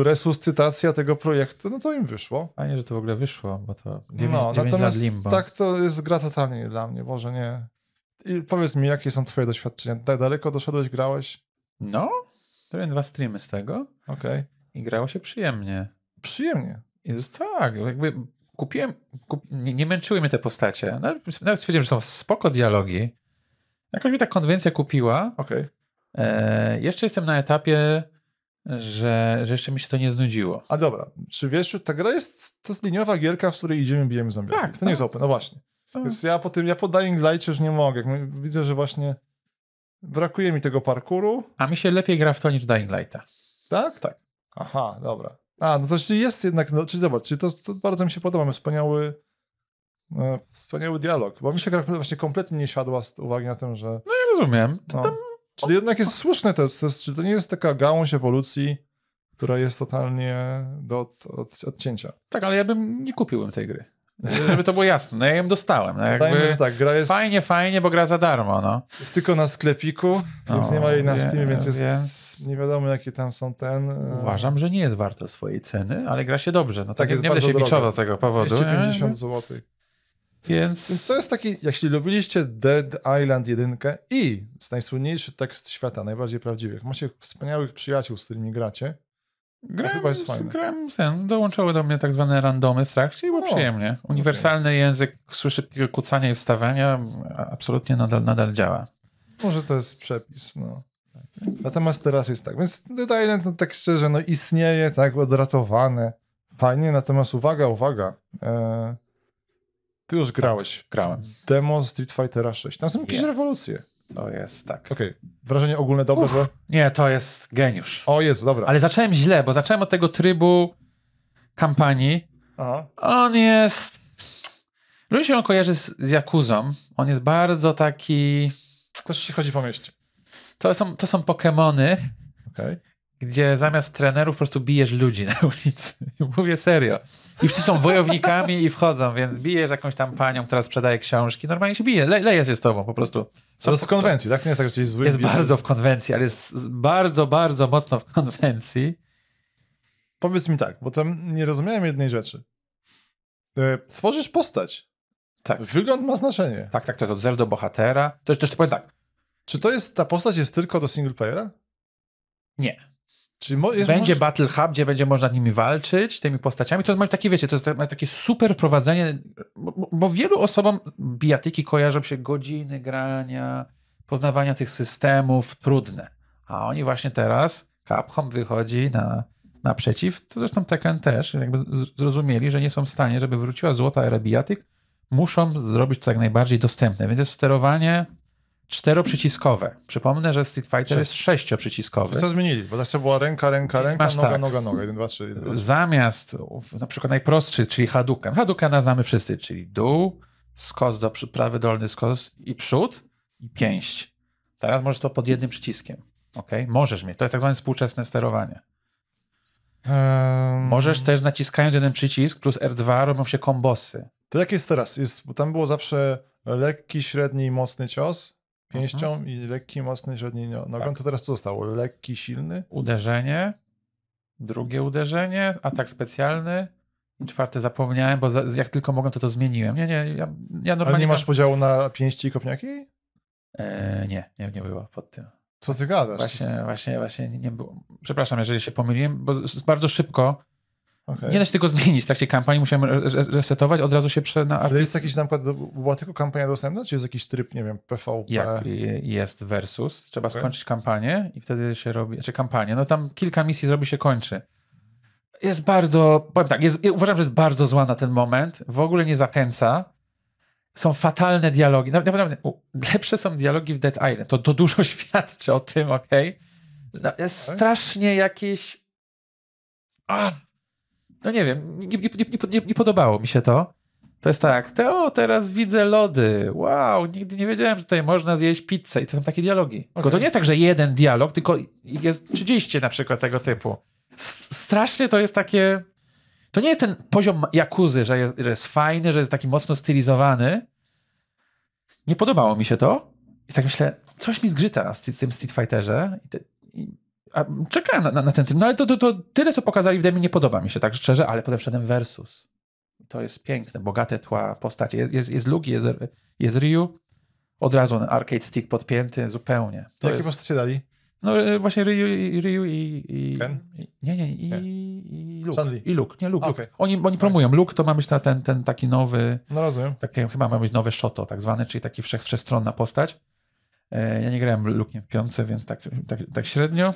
y, resuscytacja tego projektu, no to im wyszło. nie, że to w ogóle wyszło, bo to 9, no, 9 natomiast limbo. tak to jest gra totalnie dla mnie, może nie. I powiedz mi, jakie są twoje doświadczenia? Tak daleko doszedłeś, grałeś? No, robiłem dwa streamy z tego. Okej. Okay. I grało się przyjemnie. Przyjemnie? Jezus, tak. Jakby kupiłem, kup, nie, nie, męczyły mnie te postacie. Nawet, nawet stwierdziłem, że są spoko dialogi. Jakoś mi ta konwencja kupiła. Okay. E, jeszcze jestem na etapie, że, że jeszcze mi się to nie znudziło. A dobra, czy wiesz, ta gra jest, to jest liniowa gierka, w której idziemy, bijemy zombie. Tak. To, nie jest tak. open, no właśnie. No. Więc ja po tym, ja po Dying Light już nie mogę. Widzę, że właśnie brakuje mi tego parkuru. A mi się lepiej gra w to niż Dying Lighta. Tak? Tak. Aha, dobra. A, no to czyli znaczy jest jednak, no, czyli dobra, czyli to, to bardzo mi się podoba, mamy wspaniały, e, wspaniały dialog, bo mi się gra właśnie kompletnie nie siadła z uwagi na tym, że... No ja rozumiem. No, tam... Czyli jednak jest słuszne to, to jest, to nie jest taka gałąź ewolucji, która jest totalnie do od, od, odcięcia. Tak, ale ja bym nie kupiłbym tej gry. Żeby to było jasne. No ja ją dostałem. No Dajmy, tak, gra jest... Fajnie, fajnie, bo gra za darmo. No. Jest tylko na sklepiku, no, więc nie ma jej na wie, no, Steamie, więc jest więc... nie wiadomo jakie tam są ten... E, Uważam, że nie jest warta swojej ceny, ale gra się dobrze. No, tak, tak jest nie będę się biczował tego powodu. 250 zł. Więc... Więc to jest taki, jeśli lubiliście Dead Island 1 i najsłynniejszy tekst świata, najbardziej prawdziwych, macie wspaniałych przyjaciół, z którymi gracie, Grałem, chyba jest fajne. grałem ten, dołączały do mnie tak zwane randomy w trakcie i było przyjemnie. Uniwersalny okay. język słyszy kucania i wstawiania absolutnie nadal, nadal działa. Może to jest przepis, no. Natomiast teraz jest tak, więc The Island, no tak szczerze, no istnieje, tak, odratowane, fajnie, natomiast uwaga, uwaga, e... ty już grałeś. grałem. Demo Street Fightera 6, tam są jakieś yeah. rewolucje. To jest tak. Okej. Okay. Wrażenie ogólne dobre, że... Nie, to jest geniusz. O Jezu, dobra. Ale zacząłem źle, bo zacząłem od tego trybu kampanii. Aha. On jest... Ludzie się on kojarzy z, z On jest bardzo taki... Ktoś się chodzi po mieście. To są, to są Pokemony. Okay gdzie zamiast trenerów po prostu bijesz ludzi na ulicy. Mówię serio. I wszyscy są wojownikami i wchodzą, więc bijesz jakąś tam panią, która sprzedaje książki. Normalnie się bije, le, leje się z tobą po prostu. to jest w konwencji, tak? Nie jest tak, że jest Jest bardzo w konwencji, ale jest bardzo, bardzo mocno w konwencji. Powiedz mi tak, bo tam nie rozumiałem jednej rzeczy. E, tworzysz postać. Tak. Wygląd ma znaczenie. Tak, tak, to od zer do bohatera. Też, też powiem tak. Czy to jest, ta postać jest tylko do single playera? Nie. Czy będzie może... Battle Hub, gdzie będzie można nimi walczyć, tymi postaciami. To jest takie, wiecie, to jest takie super prowadzenie, bo, bo wielu osobom bijatyki kojarzą się godziny grania, poznawania tych systemów, trudne. A oni właśnie teraz, Capcom wychodzi na, naprzeciw, to zresztą Tekken też, jakby zrozumieli, że nie są w stanie, żeby wróciła złota era bijatyk, muszą zrobić to jak najbardziej dostępne. Więc jest sterowanie czteroprzyciskowe. Przypomnę, że Street Fighter Sześć. jest sześcioprzyciskowy. Co zmienili? Bo zawsze tak była ręka, ręka, ręka, Masz noga, tak. noga, noga. 1, 2, 3, 1, 2, 3. Zamiast na przykład najprostszy, czyli Hadouken. Hadoukena znamy wszyscy, czyli dół, skos do prawy dolny skos i przód i pięść. Teraz możesz to pod jednym przyciskiem. Okay? Możesz mieć. To jest tak zwane współczesne sterowanie. Um... Możesz też naciskając jeden przycisk plus R2 robią się kombosy. To jak jest teraz? Jest, tam było zawsze lekki, średni i mocny cios pięścią mhm. i lekki, mocny, średni nogą. Tak. To teraz co zostało? Lekki, silny? Uderzenie, drugie uderzenie, atak specjalny. czwarte zapomniałem, bo jak tylko mogłem, to to zmieniłem. Nie, nie, ja, ja normalnie... Ale nie masz tak- podziału na pięści i kopniaki? E, nie, nie, nie było pod tym. Co ty gadasz? Właśnie, właśnie, właśnie nie było. Przepraszam, jeżeli się pomyliłem, bo bardzo szybko Okay. Nie da się tego zmienić w trakcie kampanii, musiałem resetować, od razu się prze... Na artyst... Ale jest jakiś na przykład, była tylko kampania dostępna, czy jest jakiś tryb, nie wiem, PvP? Jak jest versus, trzeba okay. skończyć kampanię i wtedy się robi, czy znaczy kampanię, no tam kilka misji zrobi się kończy. Jest bardzo, powiem tak, jest, uważam, że jest bardzo zła na ten moment, w ogóle nie zachęca, są fatalne dialogi, naprawdę, lepsze są dialogi w Dead Island, to, to dużo świadczy o tym, okej? Okay? Jest strasznie jakieś... Ach! no nie wiem, nie, nie, nie, nie podobało mi się to. To jest tak, Teo, teraz widzę lody. Wow, nigdy nie wiedziałem, że tutaj można zjeść pizzę. I to są takie dialogi. Okay. Tylko to nie jest tak, że jeden dialog, tylko jest 30 na przykład tego typu. Strasznie to jest takie. To nie jest ten poziom jakuzy, że jest, że jest fajny, że jest taki mocno stylizowany. Nie podobało mi się to. I tak myślę, coś mi zgrzyta w tym Street Fighterze. I, te, i czekałem na, na, na, ten film, no ale to, to, to tyle, co pokazali w demie, nie podoba mi się, tak szczerze, ale potem wszedłem Versus. To jest piękne, bogate tła, postacie. Jest, jest, jest Luke, jest, jest Ryu. Od razu arcade stick podpięty, zupełnie. To Jakie jest... postacie dali? No e, właśnie Ryu, i, Ryu i, i Ken? Nie, nie, i, Ken. i Luke. I Luke, nie Luke. Okay. Oni, oni promują. Luke to ma być ta, ten, ten taki nowy... No rozumiem. Taki, chyba ma być nowy Shoto tak zwany, czyli taki wszechstronna postać. E, ja nie grałem Luke'iem w piątce, więc tak, tak, tak średnio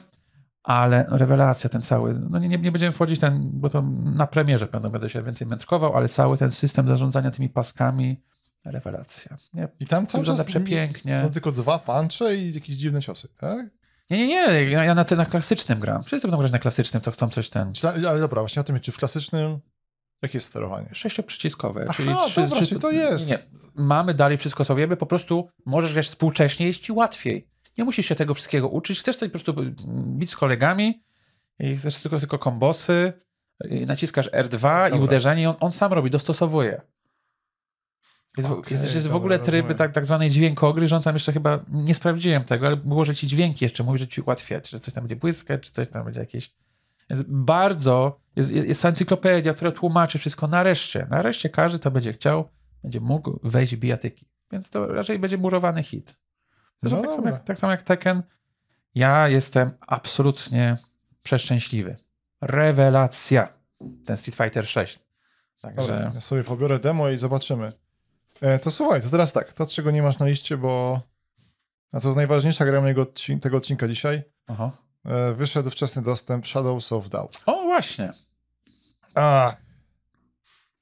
ale rewelacja, ten cały, no nie, nie będziemy wchodzić ten, bo to na premierze pewno będę się więcej mędrkował, ale cały ten system zarządzania tymi paskami, rewelacja. Nie? I tam cały czas przepięknie. są tylko dwa puncze i jakieś dziwne ciosy, tak? Nie, nie, nie, ja na, ten na klasycznym gram. Wszyscy będą grać na klasycznym, co chcą coś ten. Ale dobra, właśnie o tym, czy w klasycznym Jakie jest sterowanie? Sześcioprzyciskowe. Aha, czyli trzy, dobra, trzy, to jest. Nie, mamy dalej wszystko sobie, po prostu możesz grać współcześnie, jest ci łatwiej. Nie musisz się tego wszystkiego uczyć. Chcesz coś po prostu bić z kolegami, chcesz tylko, tylko kombosy, naciskasz R2 dobra. i uderzenie, on, on sam robi, dostosowuje. Jest, okay, jest, jest w ogóle tryb tak, tak zwanej dźwiękogry, że on tam jeszcze chyba nie sprawdziłem tego, ale było, że ci dźwięki jeszcze mówi, że ci ułatwiać, że coś tam będzie błyskać, czy coś tam będzie jakieś. Więc bardzo, jest, jest encyklopedia, która tłumaczy wszystko. Nareszcie, nareszcie każdy to będzie chciał, będzie mógł wejść w bijatyki. Więc to raczej będzie murowany hit. Zresztą no tak, samo jak, tak samo jak Tekken, ja jestem absolutnie przeszczęśliwy. Rewelacja. Ten Street Fighter 6. Także... ja sobie pobiorę demo i zobaczymy. E, to słuchaj, to teraz tak, to czego nie masz na liście, bo a to jest najważniejsza gra mojego tego odcinka dzisiaj. Aha. E, wyszedł wczesny dostęp Shadows of Doubt. O, właśnie. A,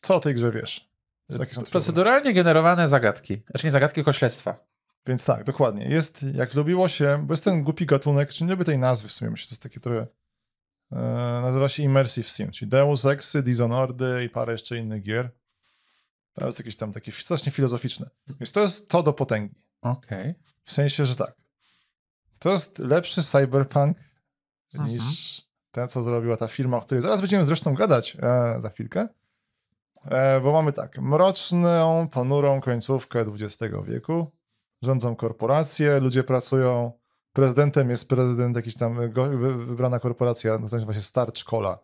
co o tej grze wiesz? Proceduralnie generowane zagadki. Znaczy nie zagadki, tylko śledztwa. Więc tak, dokładnie. Jest, jak lubiło się, bo jest ten głupi gatunek, czy nie by tej nazwy w sumie, myślę, to jest takie trochę e, nazywa się Immersive Sim, czyli Deus Exy, Dishonoredy i parę jeszcze innych gier. To jest jakieś tam takie strasznie filozoficzne. Więc to jest to do potęgi. Okej. Okay. W sensie, że tak. To jest lepszy cyberpunk niż mhm. ten, co zrobiła ta firma, o której zaraz będziemy zresztą gadać e, za chwilkę. E, bo mamy tak, mroczną, ponurą końcówkę XX wieku, rządzą korporacje, ludzie pracują, prezydentem jest prezydent jakiś tam wybrana korporacja, no to jest właśnie Start Cola.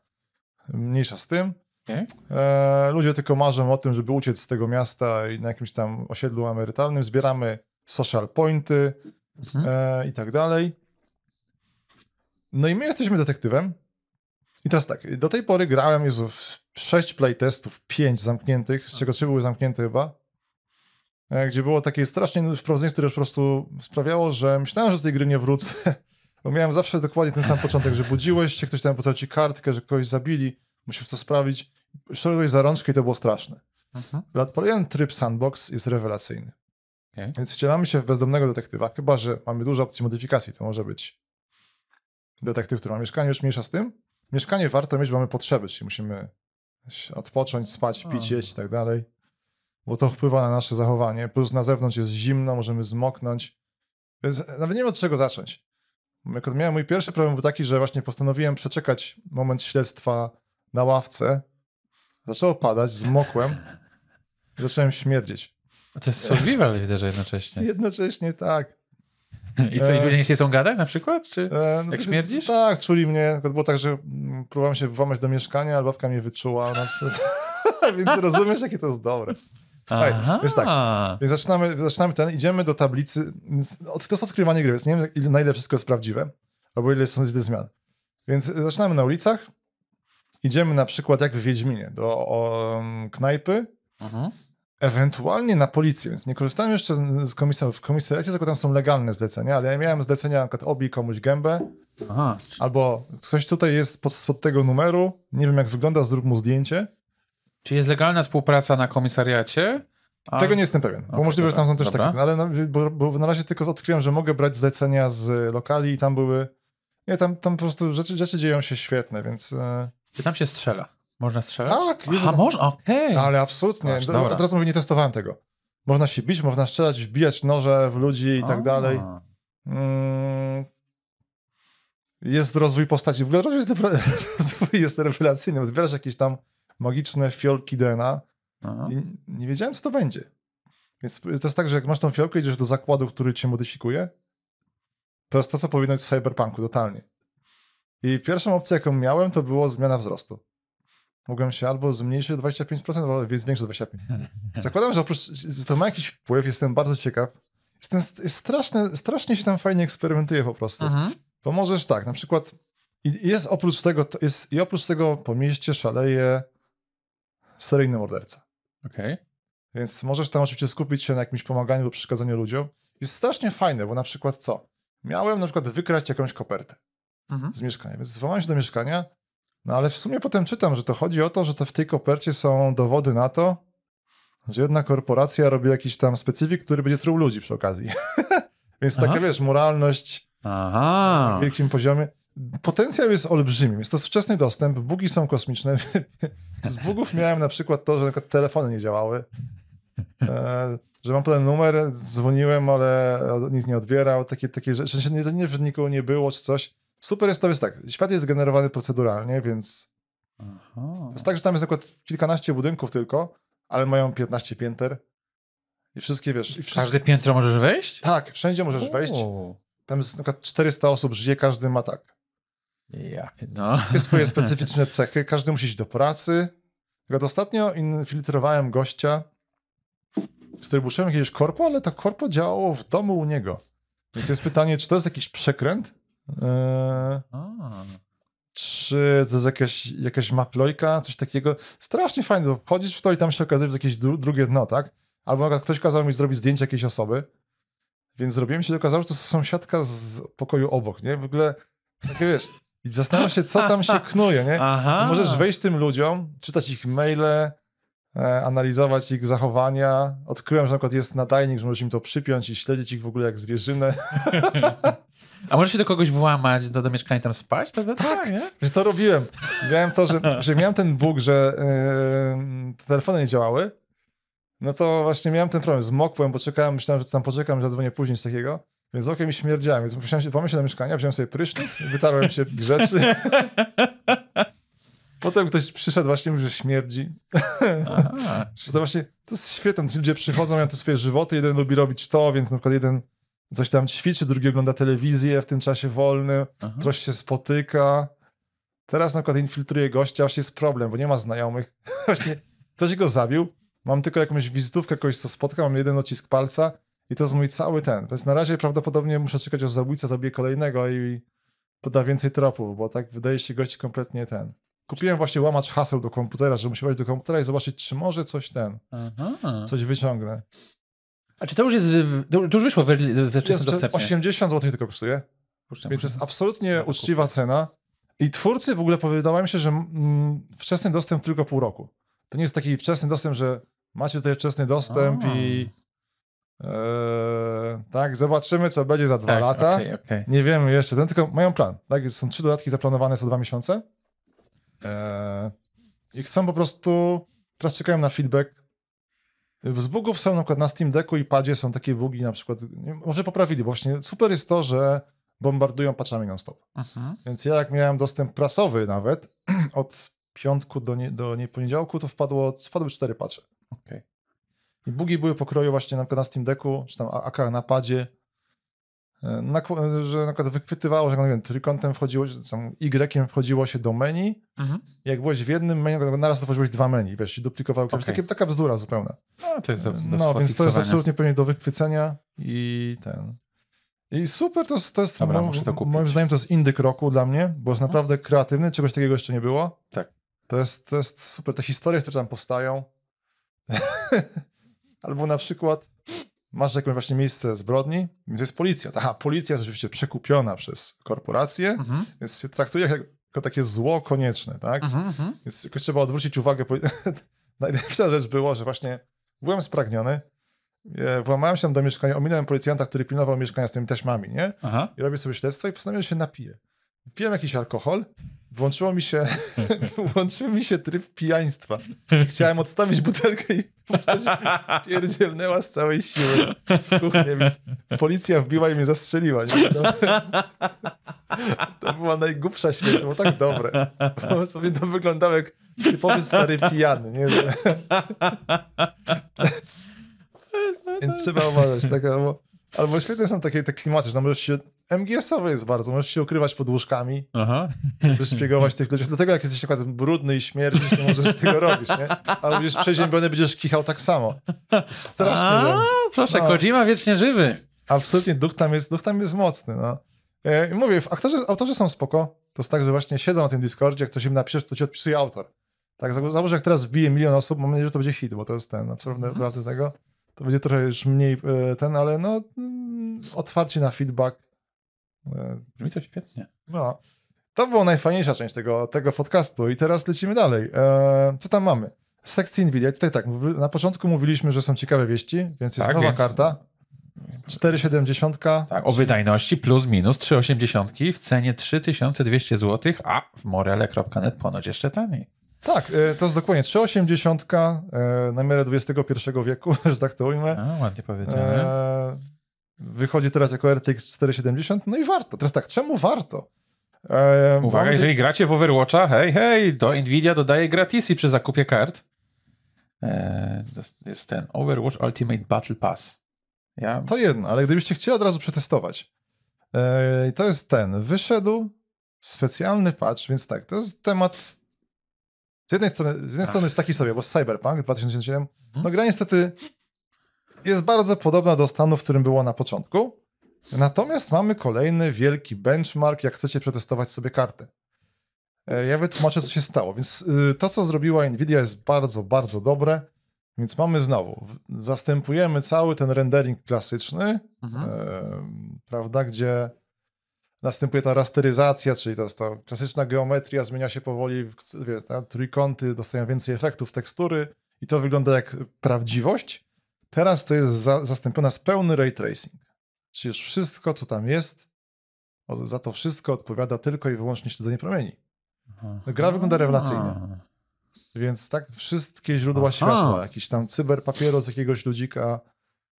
Mniejsza z tym. Okay. E, ludzie tylko marzą o tym, żeby uciec z tego miasta i na jakimś tam osiedlu emerytalnym zbieramy social pointy mhm. e, i tak dalej. No i my jesteśmy detektywem. I teraz tak, do tej pory grałem już w 6 playtestów, 5 zamkniętych, z czego 3 były zamknięte chyba. E, gdzie było takie strasznie wprowadzenie, które po prostu sprawiało, że myślałem, że do tej gry nie wrócę. Bo miałem zawsze dokładnie ten sam początek, że budziłeś się, ktoś tam potracił kartkę, że kogoś zabili, musisz to sprawić. Szedłeś za rączkę i to było straszne. Mhm. Odpaliłem tryb sandbox, jest rewelacyjny. Okay. Więc wcielamy się w bezdomnego detektywa, chyba że mamy dużo opcji modyfikacji. To może być detektyw, który ma mieszkanie, już mniejsza z tym. Mieszkanie warto mieć, bo mamy potrzeby, czyli musimy odpocząć, spać, pić, jeść i tak dalej bo to wpływa na nasze zachowanie. Plus na zewnątrz jest zimno, możemy zmoknąć. Więc nawet nie wiem od czego zacząć. miałem mój pierwszy problem był taki, że właśnie postanowiłem przeczekać moment śledztwa na ławce. Zaczęło padać, zmokłem. i Zacząłem śmierdzić. To jest survival widzę, że jednocześnie. Jednocześnie, tak. I co, i e, ludzie nie się chcą gadać na przykład? Czy e, no, jak śmierdzisz? Tak, czuli mnie. Było tak, że mm, próbowałem się włamać do mieszkania, ale babka mnie wyczuła. No, więc rozumiesz, jakie to jest dobre. Aha. Aj, więc tak, więc zaczynamy, zaczynamy ten, idziemy do tablicy, to jest odkrywanie gry, więc nie wiem na ile wszystko jest prawdziwe, albo ile są te zmian. Więc zaczynamy na ulicach, idziemy na przykład jak w Wiedźminie, do o, mm, knajpy, mhm. ewentualnie na policję, więc nie korzystałem jeszcze z komisar w komisariacie, tylko są legalne zlecenia, ale ja miałem zlecenia na przykład obi komuś gębę, Aha. albo ktoś tutaj jest pod, pod tego numeru, nie wiem jak wygląda, zrób mu zdjęcie. Czy jest legalna współpraca na komisariacie? A... Tego nie jestem pewien, bo okay, możliwe, dobra, że tam są też takie, no, ale na, no, bo, bo, na razie tylko odkryłem, że mogę brać zlecenia z lokali i tam były... Nie, tam, tam po prostu rzeczy, rzeczy dzieją się świetne, więc... E, Czy tam się strzela? Można strzelać? Tak. Jest... A, no- można? Okej. Okay. Ale absolutnie. Patrz, dobra. mówię, nie testowałem tego. Można się bić, można strzelać, wbijać noże w ludzi i tak dalej. Mm. Jest rozwój postaci. W ogóle rozwój jest, rozwój jest rewelacyjny. Zbierasz jakieś tam magiczne fiolki DNA. No. nie wiedziałem, co to będzie. Więc to jest tak, że jak masz tą fiolkę, idziesz do zakładu, który cię modyfikuje. To jest to, co powinno być w cyberpunku, totalnie. I pierwszą opcją, jaką miałem, to była zmiana wzrostu. Mogłem się albo zmniejszyć 25%, albo zwiększyć 25%. Zakładam, że oprócz, że to ma jakiś wpływ, jestem bardzo ciekaw. Jestem jest strasznie się tam fajnie eksperymentuje po prostu. Aha. Mhm. Bo możesz tak, na przykład i jest oprócz tego, jest, i oprócz tego po mieście szaleje seryjny morderca. Okej. Okay. Więc możesz tam oczywiście skupić się na jakimś pomaganiu lub przeszkadzaniu ludziom. Jest strasznie fajne, bo na przykład co? Miałem na przykład wykraść jakąś kopertę mhm. z mieszkania, więc zwołałem się do mieszkania, no ale w sumie potem czytam, że to chodzi o to, że to w tej kopercie są dowody na to, że jedna korporacja robi jakiś tam specyfik, który będzie truł ludzi przy okazji. więc Aha. wiesz, moralność Aha. na wielkim poziomie. Potencjał jest olbrzymi, jest to wczesny dostęp, bugi są kosmiczne. Z bugów miałem na przykład to, że telefony nie działały, e, że mam pewien numer, dzwoniłem, ale nikt nie odbierał, takie, takie rzeczy, że nie, nie w nikogo nie było czy coś. Super jest to, jest tak, świat jest generowany proceduralnie, więc Aha. jest tak, że tam jest na przykład kilkanaście budynków tylko, ale mają 15 pięter i wszystkie, wiesz... I wszystko... Każde piętro możesz wejść? Tak, wszędzie możesz wejść. Tam jest na przykład 400 osób żyje, każdy ma tak ja, no. Wszystkie swoje specyficzne cechy, każdy musi iść do pracy. Jak ostatnio infiltrowałem gościa, który był szefem jakiegoś korpo, ale to korpo działało w domu u niego. Więc jest pytanie, czy to jest jakiś przekręt? Eee, czy to jest jakaś, jakaś maplojka, coś takiego? Strasznie fajnie, wchodzisz w to i tam się okazuje, że jakieś dru drugie dno, tak? Albo ktoś kazał mi zrobić zdjęcie jakiejś osoby, więc zrobiłem się i okazało, że to sąsiadka z pokoju obok, nie? W ogóle, takie wiesz... I zastanawiam się, co tam się knuje, nie? Aha. Możesz wejść tym ludziom, czytać ich maile, e, analizować ich zachowania. Odkryłem, że na przykład jest nadajnik, że możesz im to przypiąć i śledzić ich w ogóle jak zwierzynę. A możesz się do kogoś włamać, do, do mieszkania tam spać? Prawda? Tak, tak że to robiłem. Miałem to, że, że miałem ten bóg, że yy, te telefony nie działały. No to właśnie miałem ten problem. Zmokłem, poczekałem, myślałem, że tam poczekam, że zadzwonię później z takiego. Więc okiem mi śmierdziałem, więc musiałem się, włamałem się do mieszkania, wziąłem sobie prysznic, wytarłem się grzecznie. Potem ktoś przyszedł właśnie mówi, że śmierdzi. to właśnie, to jest świetne, ci ludzie przychodzą, mają te swoje żywoty, jeden lubi robić to, więc na przykład jeden coś tam ćwiczy, drugi ogląda telewizję w tym czasie wolny, trochę się spotyka. Teraz na przykład infiltruje gościa, właśnie jest problem, bo nie ma znajomych. właśnie ktoś go zabił, mam tylko jakąś wizytówkę kogoś, co spotka, mam jeden odcisk palca, i to jest mój cały ten. Więc na razie prawdopodobnie muszę czekać, aż zabójca zabije kolejnego i poda więcej tropów, bo tak wydaje się gości kompletnie ten. Kupiłem właśnie łamacz haseł do komputera, żeby musiał wejść do komputera i zobaczyć, czy może coś ten, Aha. coś wyciągnę. A czy to już jest, to, już wyszło we, we jest 80 zł tylko kosztuje, Puszczam, więc jest absolutnie uczciwa cena. I twórcy w ogóle powiedziało się, że mm, wczesny dostęp tylko pół roku. To nie jest taki wczesny dostęp, że macie tutaj wczesny dostęp A. i Eee, tak, zobaczymy, co będzie za dwa tak, lata. Okay, okay. Nie wiemy jeszcze, ten, tylko mają plan. Tak? Są trzy dodatki zaplanowane za dwa miesiące. Eee, I chcą po prostu, teraz czekają na feedback. Z bugów są na przykład na Steam Decku i padzie są takie bugi na przykład, nie, może poprawili, bo właśnie super jest to, że bombardują patchami non-stop. Mhm. Więc ja jak miałem dostęp prasowy nawet, od piątku do, nie, do nie poniedziałku, to wpadło, wpadły cztery patche. Okay. I bugi były pokroju właśnie na, na Steam Decku, czy tam AK na padzie, e, na, e, że na przykład wychwytywało, że na no wiem, trójkątem wchodziło, tam Y wchodziło się do menu, mhm. jak byłeś w jednym menu, naraz otworzyłeś dwa menu, wiesz, i duplikowało okay. Takie, taka bzdura zupełna. No, to jest do, e, do no więc to jest absolutnie pewnie do wychwycenia i ten... I super, to, to jest, Dobra, muszę to kupić. moim zdaniem to jest indyk roku dla mnie, bo jest mhm. naprawdę kreatywny, czegoś takiego jeszcze nie było. Tak. To jest, to jest super, te historie, które tam powstają. Albo na przykład masz jakieś właśnie miejsce zbrodni, więc jest policja. Aha, policja jest oczywiście przekupiona przez korporacje, mhm. więc się traktuje jak, jako takie zło konieczne, tak? Mhm, mhm. więc trzeba odwrócić uwagę. Najlepsza rzecz było, że właśnie byłem spragniony, e, włamałem się do mieszkania, ominąłem policjanta, który pilnował mieszkania z tymi taśmami, nie? Aha. I robię sobie śledztwo i postanowiłem, że się napiję. Piłem jakiś alkohol, włączyło mi się, włączył mi się tryb pijaństwa. Chciałem odstawić butelkę i postać pierdzielnęła z całej siły w kuchnię, więc policja wbiła i mnie zastrzeliła. To, to, była najgłupsza śmierć, bo tak dobre. Bo sobie to wyglądało jak typowy stary pijany. Nie? Więc trzeba uważać. Tak, albo, albo świetne są takie te klimaty, że możesz się MGS-owe jest bardzo. Możesz się ukrywać pod łóżkami, Aha. żeby szpiegować tych ludzi. Dlatego jak jesteś akurat brudny i śmierdzisz, to możesz z tego robić, nie? Ale będziesz przeziębiony, będziesz kichał tak samo. Straszny. proszę, no. Kojima wiecznie żywy. Absolutnie, duch tam jest, duch tam jest mocny, no. E, I mówię, aktorzy, autorzy są spoko. To jest tak, że właśnie siedzą na tym Discordzie, jak ktoś im napiszesz, to ci odpisuje autor. Tak, załóż, jak teraz wbije milion osób, mam nadzieję, że to będzie hit, bo to jest ten, naprawdę, mhm. naprawdę tego. To będzie trochę już mniej e, ten, ale no mm, otwarcie na feedback E, brzmi to świetnie. No. To była najfajniejsza część tego, tego podcastu i teraz lecimy dalej. Eee, co tam mamy? Sekcji Nvidia. Tutaj tak, na początku mówiliśmy, że są ciekawe wieści, więc jest tak, nowa więc... karta. 4,70. Tak, o wydajności plus minus 3,80 w cenie 3200 zł, a w morele.net ponoć jeszcze taniej. Tak, e, to jest dokładnie 3,80 na miarę XXI wieku, że tak to ujmę. A, ładnie powiedziane. E wychodzi teraz jako RTX 470, no i warto. Teraz tak, czemu warto? E, Uwaga, jeżeli gracie w Overwatcha, hej, hej, do Nvidia dodaje gratisy przy zakupie kart. E, jest ten Overwatch Ultimate Battle Pass. Ja... To jedno, ale gdybyście chcieli od razu przetestować. E, to jest ten, wyszedł specjalny patch, więc tak, to jest temat z jednej strony, z jednej strony jest taki sobie, bo Cyberpunk 2007, mhm. no gra niestety jest bardzo podobna do stanu, w którym była na początku. Natomiast mamy kolejny wielki benchmark, jak chcecie przetestować sobie kartę. E, ja wytłumaczę, co się stało. Więc y, to, co zrobiła Nvidia, jest bardzo, bardzo dobre. Więc mamy znowu, zastępujemy cały ten rendering klasyczny, mhm. e, prawda, gdzie następuje ta rasteryzacja, czyli to jest ta klasyczna geometria, zmienia się powoli, wie, trójkąty dostają więcej efektów, tekstury i to wygląda jak prawdziwość. Teraz to jest za, zastąpione z pełny ray tracing. Czyli już wszystko, co tam jest, za to wszystko odpowiada tylko i wyłącznie śledzenie promieni. Aha. Gra wygląda rewelacyjnie. Więc tak, wszystkie źródła Aha. światła, jakiś tam cyberpapieros jakiegoś ludzika,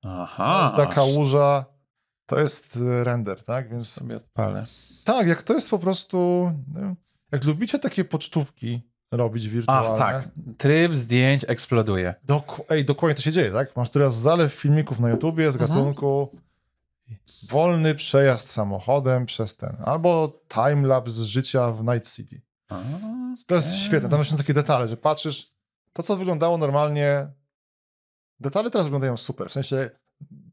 Aha, każda kałuża, to jest e, render, tak? Więc sobie odpalę. Tak, jak to jest po prostu. Jak lubicie takie pocztówki, robić tak. wirtualnie. Ach, tak. Tryb zdjęć eksploduje. Dok ej, dokładnie to się dzieje, tak? Masz teraz zalew filmików na YouTubie z mhm. gatunku mhm. wolny przejazd samochodem przez ten, albo timelapse życia w Night City. to jest świetne. Tam są takie detale, że patrzysz, to co wyglądało normalnie, detale teraz wyglądają super. W sensie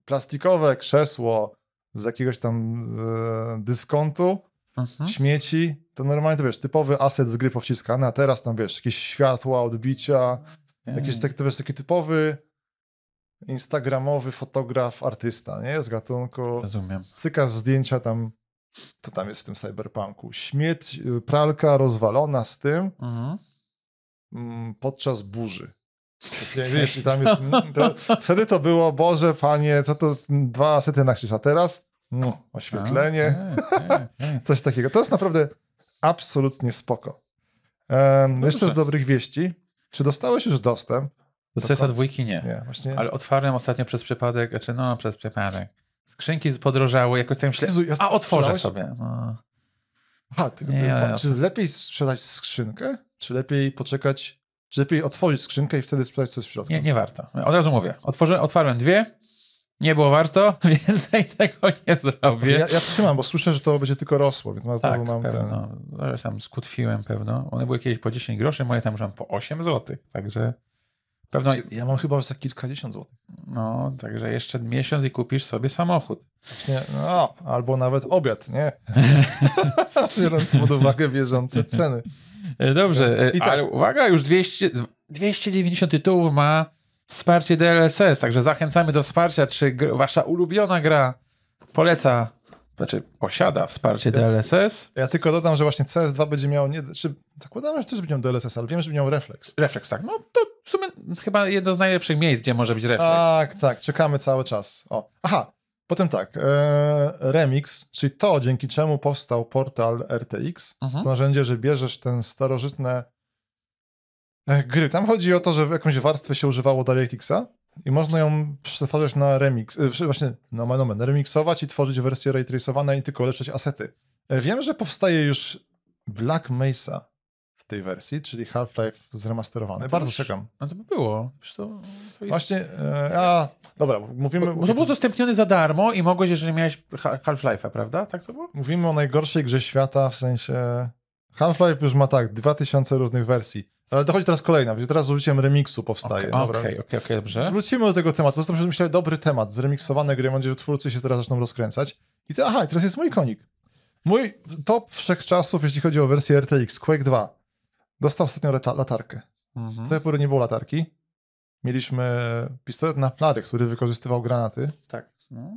plastikowe krzesło z jakiegoś tam e, dyskontu Mhm. Śmieci, to normalnie to wiesz, typowy aset z gry powciskany, a teraz tam wiesz, jakieś światła, odbicia, okay. jakieś tak, to wiesz, taki typowy instagramowy fotograf, artysta, nie? Z gatunku. Rozumiem. Cykasz zdjęcia tam, to tam jest w tym cyberpunku. Śmieć, y, pralka rozwalona z tym mhm. Mm, podczas burzy. wiesz, i tam jest, mm, to, wtedy to było, Boże, Panie, co to mm, dwa asety na krzyż, a teraz no, oświetlenie, tak, tak, tak, coś takiego. To jest naprawdę absolutnie spoko. Um, no jeszcze z dobrych wieści. Czy dostałeś już dostęp? Do Cesa dwójki nie. nie właśnie... Ale otwarłem ostatnio przez przypadek, czy znaczy, no przez przypadek. Skrzynki podrożały, jakoś tak myślę, Jezu, ja a otworzę sobie. No. Aha, ty, nie, ja czy lepiej sprzedać skrzynkę, czy lepiej poczekać, czy lepiej otworzyć skrzynkę i wtedy sprzedać coś w środku? Nie, nie warto. Od razu mówię, Otworzy, otwarłem dwie, nie było warto, więcej tego nie zrobię. Ja, ja, trzymam, bo słyszę, że to będzie tylko rosło, więc na tak, mam pewno. ten... Ja sam skutwiłem pewno. One były kiedyś po 10 groszy, moje tam już mam po 8 zł, także pewno... Ja mam chyba już za kilkadziesiąt złotych. No, także jeszcze miesiąc i kupisz sobie samochód. Właśnie, no, albo nawet obiad, nie? Biorąc pod uwagę bieżące ceny. E, dobrze, e, I tak. ale uwaga, już 200, 290 tytułów ma wsparcie DLSS, także zachęcamy do wsparcia, czy wasza ulubiona gra poleca, znaczy posiada wsparcie ja, DLSS. Ja tylko dodam, że właśnie CS2 będzie miał, nie, czy znaczy, zakładamy, że też będzie miał DLSS, ale wiem, że będzie miał Reflex. Reflex, tak, no to w sumie chyba jedno z najlepszych miejsc, gdzie może być Reflex. Tak, tak, czekamy cały czas. O, aha, Potem tak, e, Remix, czyli to, dzięki czemu powstał portal RTX, mhm. to narzędzie, że bierzesz ten starożytne gry. Tam chodzi o to, że jakąś warstwę się używało DirectXa i można ją przetwarzać na remix, e, właśnie na no, nomen, remiksować i tworzyć wersje ray i tylko ulepszać asety. E, wiem, że powstaje już Black Mesa w tej wersji, czyli Half-Life zremasterowane. Bardzo już, czekam. A to by było. To, to jest... Właśnie, e, a, dobra, mówimy... Bo, bo to było udostępnione za darmo i mogłeś, jeżeli miałeś Half-Life'a, prawda? Tak to było? Mówimy o najgorszej grze świata, w sensie... Half-Life już ma tak, 2000 różnych wersji. Ale dochodzi teraz kolejna, więc teraz z użyciem remiksu powstaje. Okej, okay, okej, okay, okay, dobrze. Wrócimy do tego tematu. Zresztą myślę, dobry temat, zremiksowane gry. Mam nadzieję, że twórcy się teraz zaczną rozkręcać. I ty, aha, teraz jest mój konik. Mój top wszechczasów, jeśli chodzi o wersję RTX, Quake 2. Dostał ostatnio latarkę. Mhm. Do tej pory nie było latarki. Mieliśmy pistolet na plary, który wykorzystywał granaty. Tak. No.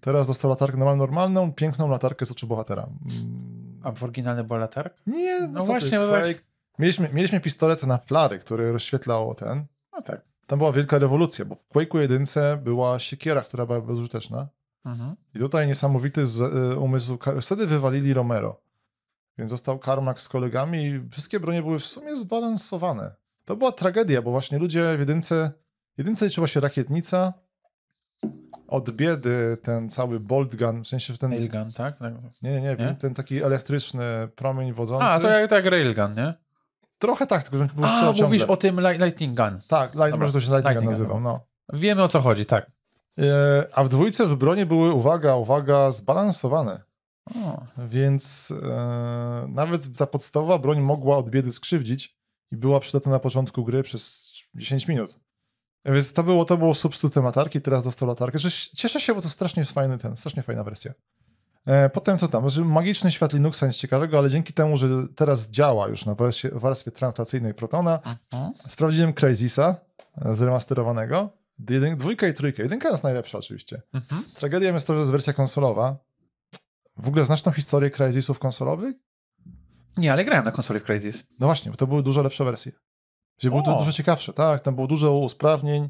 Teraz dostał latarkę normalną, piękną latarkę z oczu bohatera mm, a w oryginalne była latarka? Nie, no, no właśnie. Ty, tak mieliśmy, mieliśmy pistolet na flary, który rozświetlał ten. No tak. Tam była wielka rewolucja, bo w Quake'u jedynce była siekiera, która była bezużyteczna. Mhm. I tutaj niesamowity z, y, umysł. Wtedy wywalili Romero. Więc został Karmak z kolegami i wszystkie bronie były w sumie zbalansowane. To była tragedia, bo właśnie ludzie w jedynce, jedynce liczyła się rakietnica, od biedy ten cały bolt gun, w sensie, że ten... Railgun, tak? tak? Nie, nie, nie, nie? ten taki elektryczny promień wodzący. A, to jak tak railgun, nie? Trochę tak, tylko że... A, mówisz ciągle. o tym lightning gun. Tak, light, może to się lightning, lightning gun nazywam, no. Wiemy o co chodzi, tak. E, a w dwójce w broni były, uwaga, uwaga, zbalansowane. O. Więc e, nawet ta podstawowa broń mogła od biedy skrzywdzić i była przydatna na początku gry przez 10 minut. Więc to było, to było substytutem latarki, teraz dostał latarkę. Cieszę się, bo to strasznie jest fajny ten, strasznie fajna wersja. E, potem co tam? Magiczny świat Linuxa, nic ciekawego, ale dzięki temu, że teraz działa już na warstwie, warstwie translacyjnej Protona, Aha. sprawdziłem Crazysa e, zremasterowanego. Jedyn, dwójka i trójka. Jedynka jest najlepsza oczywiście. Aha. Mhm. Tragedią jest to, że jest wersja konsolowa. W ogóle znaczną historię Crysisów konsolowych? Nie, ale grałem na konsoli w Crysis. No właśnie, bo to były dużo lepsze wersje. Gdzie było dużo ciekawsze, tak? Tam było dużo usprawnień.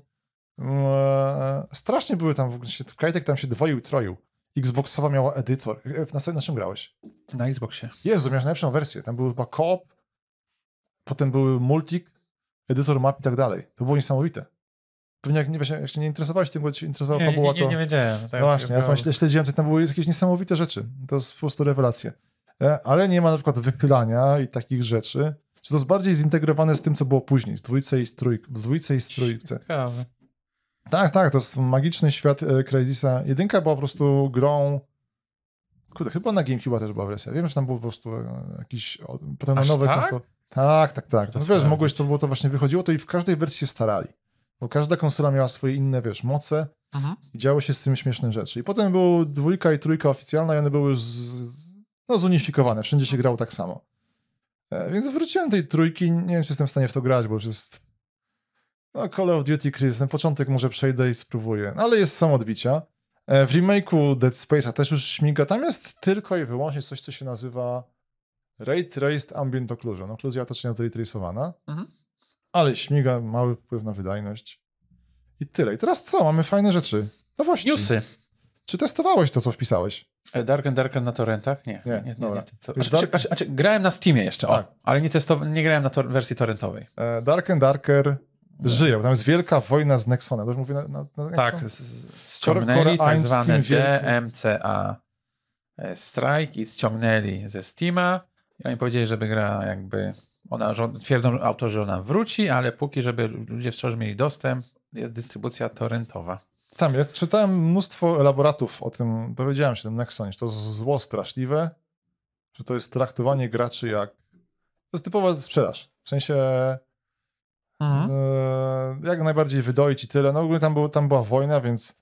Mm, e, strasznie były tam, w ogóle, Kajtek tam się dwoił, troił. Xboxowa miała edytor. E, na, na czym grałeś? Na Xboxie. Jezu, miałeś najlepszą wersję. Tam był chyba Coop, potem były multik, edytor map i tak dalej. To było niesamowite. Pewnie jak nie, jak się nie interesowałeś tym, bo cię interesowała nie, fabuła, nie, nie, to... Nie, nie wiedziałem. Tak no właśnie, było... śledziłem, to tam były jakieś niesamowite rzeczy. To jest po prostu rewelacja. E, ale nie ma na przykład wychylania i takich rzeczy. Czy to jest bardziej zintegrowane z tym, co było później, z dwójce i z, trójk, z dwójce i z trójce. Tak, tak, to jest magiczny świat e, Crysisa. Jedynka była po prostu grą Kurde, chyba na GameCube też była wersja. Wiem, że tam był po prostu e, jakiś. Potem Aż nowe tak? Tak, tak, tak. No wiesz, mogłeś, to było to właśnie wychodziło, to i w każdej wersji się starali. Bo każda konsola miała swoje inne, wiesz, moce i działo się z tym śmieszne rzeczy. I potem był dwójka i trójka oficjalna i one były z, z, no, zunifikowane. Wszędzie się grało tak samo. E, więc wróciłem tej trójki, nie wiem czy jestem w stanie w to grać, bo już jest no Call of Duty Chris, ten początek może przejdę i spróbuję, no, ale jest samo odbicia. E, w remake'u Dead Space'a też już śmiga, tam jest tylko i wyłącznie coś, co się nazywa Ray Traced Ambient Occlusion, okluzja otoczenia ray tracowana, mhm. ale śmiga, mały wpływ na wydajność i tyle. I teraz co? Mamy fajne rzeczy. No właśnie. Newsy. Czy testowałeś to, co wpisałeś? E, Dark and Darker na torrentach? Nie. Nie, nie, nie, nie, znaczy, znaczy, znaczy, grałem na Steamie jeszcze, tak. o, ale nie, testow- nie grałem na tor- wersji torrentowej. E, Dark and Darker żyje, bo tam jest wielka wojna z Nexonem. Dobrze mówię na, na, na Tak, z, ściągnęli tak zwane DMCA e, Strike i ściągnęli ze Steama i oni powiedzieli, żeby gra jakby ona, twierdzą autorzy, że ona wróci, ale póki żeby ludzie wciąż mieli dostęp, jest dystrybucja torrentowa. Tam, ja czytałem mnóstwo elaboratów o tym, dowiedziałem się tym Nexonie, czy to zło straszliwe, czy to jest traktowanie graczy jak... To jest typowa sprzedaż. W sensie mhm. E, jak najbardziej wydoić i tyle. No ogólnie tam, był, tam była wojna, więc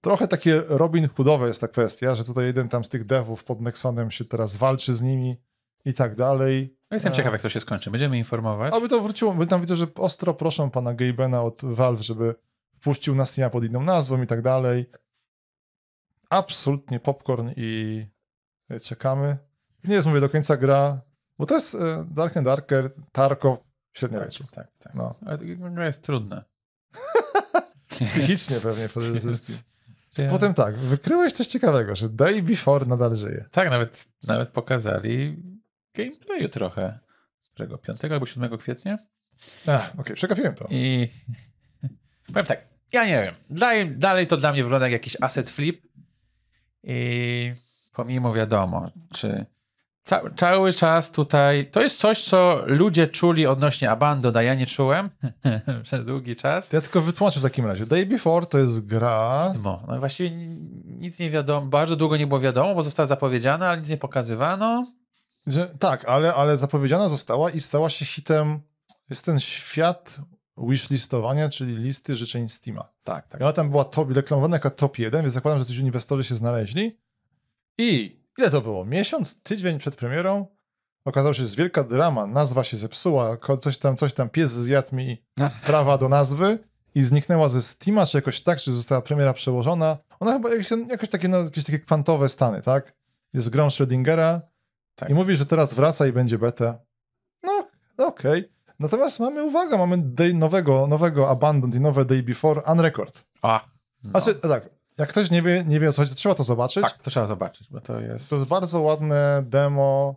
trochę takie Robin Hoodowe jest ta kwestia, że tutaj jeden tam z tych devów pod Nexonem się teraz walczy z nimi i tak dalej. No jestem e, ciekaw, jak to się skończy. Będziemy informować. Aby to wróciło, bo tam widzę, że ostro proszą pana Gabena od Valve, żeby wpuścił na Steam pod inną nazwą i tak dalej. Absolutnie popcorn i e, czekamy. Nie jest, mówię, do końca gra, bo to jest e, Dark and Darker, Tarkov, średniowieczu. Tak, tak, tak. No. Ale to jest trudne. Psychicznie pewnie przede wszystkim. Potem tak, wykryłeś coś ciekawego, że Day Before nadal żyje. Tak, nawet, nawet pokazali gameplayu trochę. Którego? 5 albo 7 kwietnia? A, okej, okay, przekapiłem to. I powiem tak, ja nie wiem. Dalej, dalej to dla mnie wygląda jak jakiś asset flip. I pomimo wiadomo, czy ca cały czas tutaj. To jest coś, co ludzie czuli odnośnie abando. a ja nie czułem przez długi czas. Ja tylko wytłumaczę w takim razie. Day Before to jest gra. No, no właściwie nic nie wiadomo. Bardzo długo nie było wiadomo, bo została zapowiedziana, ale nic nie pokazywano. Że, tak, ale, ale zapowiedziana została i stała się hitem. Jest ten świat wishlistowania, czyli listy życzeń Steama. Tak, tak. I ona tam była top, reklamowana jako top 1, więc zakładam, że ci inwestorzy się znaleźli. I ile to było? Miesiąc, tydzień przed premierą? Okazało się, że jest wielka drama, nazwa się zepsuła, coś tam, coś tam, pies zjadł mi prawa do nazwy i zniknęła ze Steama, czy jakoś tak, czy została premiera przełożona. Ona chyba jakoś, jakoś takie, no, jakieś takie kwantowe stany, tak? Jest grą Schrödingera tak. i mówi, że teraz wraca i będzie betę. No, okej. Okay. Natomiast mamy, uwaga, mamy day, nowego, nowego Abandoned i nowe Day Before Unrecord. A. No. tak, jak ktoś nie wie, nie wie o co chodzi, to trzeba to zobaczyć. Tak, to trzeba zobaczyć, bo to jest... To jest bardzo ładne demo.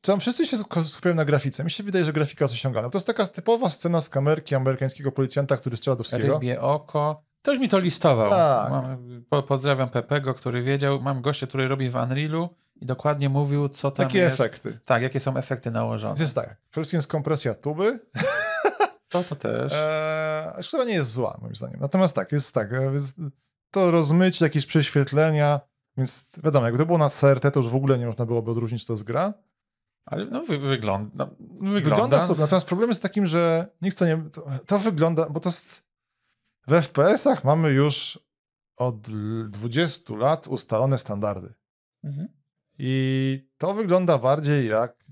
Tam wszyscy się skupiają na grafice. Mi się wydaje, że grafika jest osiągana. To jest taka typowa scena z kamerki amerykańskiego policjanta, który strzela do wszystkiego. Rybie oko. Ktoś mi to listował. Tak. Mam, pozdrawiam Pepego, który wiedział. Mam gościa, który robi w Unrealu i dokładnie mówił, co tam Jakie jest. efekty. Tak, jakie są efekty nałożone. Więc tak, przede wszystkim kompresja tuby. To to też. Eee, która nie jest zła, moim zdaniem. Natomiast tak, jest tak, e, to rozmycie, jakieś prześwietlenia, więc wiadomo, jakby to było na CRT, to już w ogóle nie można byłoby odróżnić, to jest gra. Ale no, wy, no, wygląda, wygląda. Wygląda sobie. Natomiast problem jest takim, że nikt to nie. To, to wygląda, bo to jest. W FPS-ach mamy już od 20 lat ustalone standardy. Mhm. I to wygląda bardziej jak,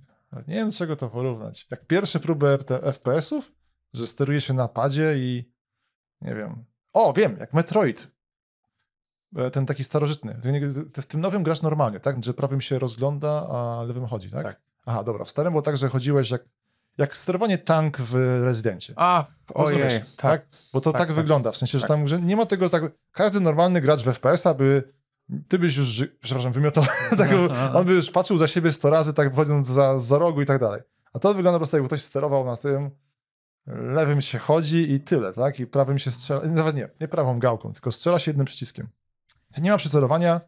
nie wiem czego to porównać, jak pierwsze próby FPS-ów, że steruje się na padzie i nie wiem. O, wiem, jak Metroid. E, ten taki starożytny. W tym nowym grasz normalnie, tak? Że prawym się rozgląda, a lewym chodzi, tak? tak. Aha, dobra. W starym było tak, że chodziłeś jak, jak sterowanie tank w rezydencie. A, ojej, tak, tak, Bo to tak, tak, tak. wygląda, w sensie, że tak. tam że nie ma tego tak... Każdy normalny gracz w FPS-a by ty byś już, ży... przepraszam, wymiotał, tak, on by już patrzył za siebie 100 razy, tak wchodząc za, za rogu i tak dalej. A to wygląda po prostu jakby ktoś sterował na tym, lewym się chodzi i tyle, tak? I prawym się strzela, nawet nie, nie prawą gałką, tylko strzela się jednym przyciskiem. Nie ma przycelowania,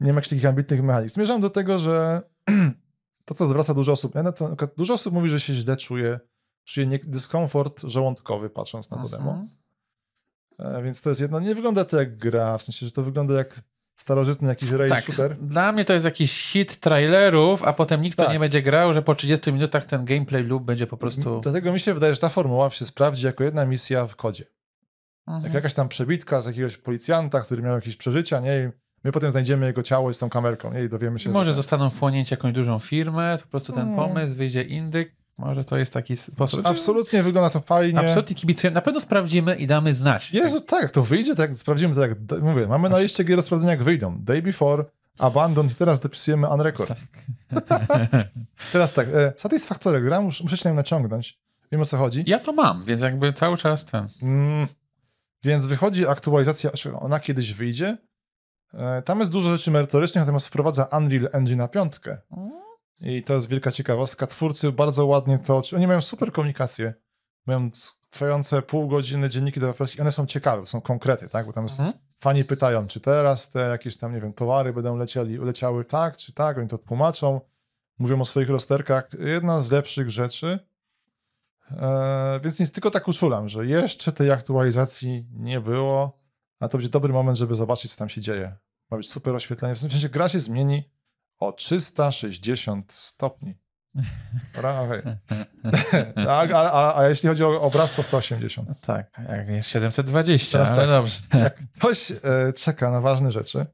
nie ma jakichś takich ambitnych mechanizmów. Zmierzam do tego, że to, co zwraca dużo osób, ja to, dużo osób mówi, że się źle czuje, czuje nie, dyskomfort żołądkowy patrząc na to demo. Mhm. E, więc to jest jedno, nie wygląda to jak gra, w sensie, że to wygląda jak Starożytny jakiś rail tak. shooter? Dla mnie to jest jakiś hit trailerów, a potem nikt tak. to nie będzie grał, że po 30 minutach ten gameplay lub będzie po prostu... Mhm. Dlatego mi się wydaje, że ta formuła się sprawdzi jako jedna misja w kodzie. Mhm. Jak jakaś tam przebitka z jakiegoś policjanta, który miał jakieś przeżycia, nie i My potem znajdziemy jego ciało z tą kamerką nie? i dowiemy się. Może że... Tak. zostaną wchłonięci jakąś dużą firmę, po prostu ten hmm. pomysł, wyjdzie indyk, może to jest taki sposób. absolutnie wygląda to fajnie. Absolutnie kibicujemy. Na pewno sprawdzimy i damy znać. Jezu, tak, to wyjdzie, tak sprawdzimy, tak jak mówię, mamy na liście gier sprawdzenia, jak wyjdą. Day Before, Abandon i teraz dopisujemy Unrecord. Tak. teraz tak, e, Satisfactory gram. muszę się naciągnąć. Wiem o co chodzi. Ja to mam, więc jakby cały czas ten. Mm, więc wychodzi aktualizacja, znaczy ona kiedyś wyjdzie. E, tam jest dużo rzeczy merytorycznych, natomiast wprowadza Unreal Engine na piątkę. Mm i to jest wielka ciekawostka. Twórcy bardzo ładnie to. Oni mają super komunikację. Mają trwające pół godziny dzienniki i One są ciekawe, są konkrety, tak? Bo tam mhm. fani pytają, czy teraz te jakieś tam, nie wiem, towary będą lecieli, leciały tak, czy tak. Oni to tłumaczą. Mówią o swoich rozterkach. Jedna z lepszych rzeczy. Eee, więc nic, tylko tak uczulam, że jeszcze tej aktualizacji nie było, a to będzie dobry moment, żeby zobaczyć, co tam się dzieje. Ma być super oświetlenie. W sensie gra się zmieni, o 360 stopni. Prawie. A, a, a, jeśli chodzi o obraz, to 180. No tak, jak jest 720, Teraz ale no tak, dobrze. Jak ktoś e, czeka na ważne rzeczy,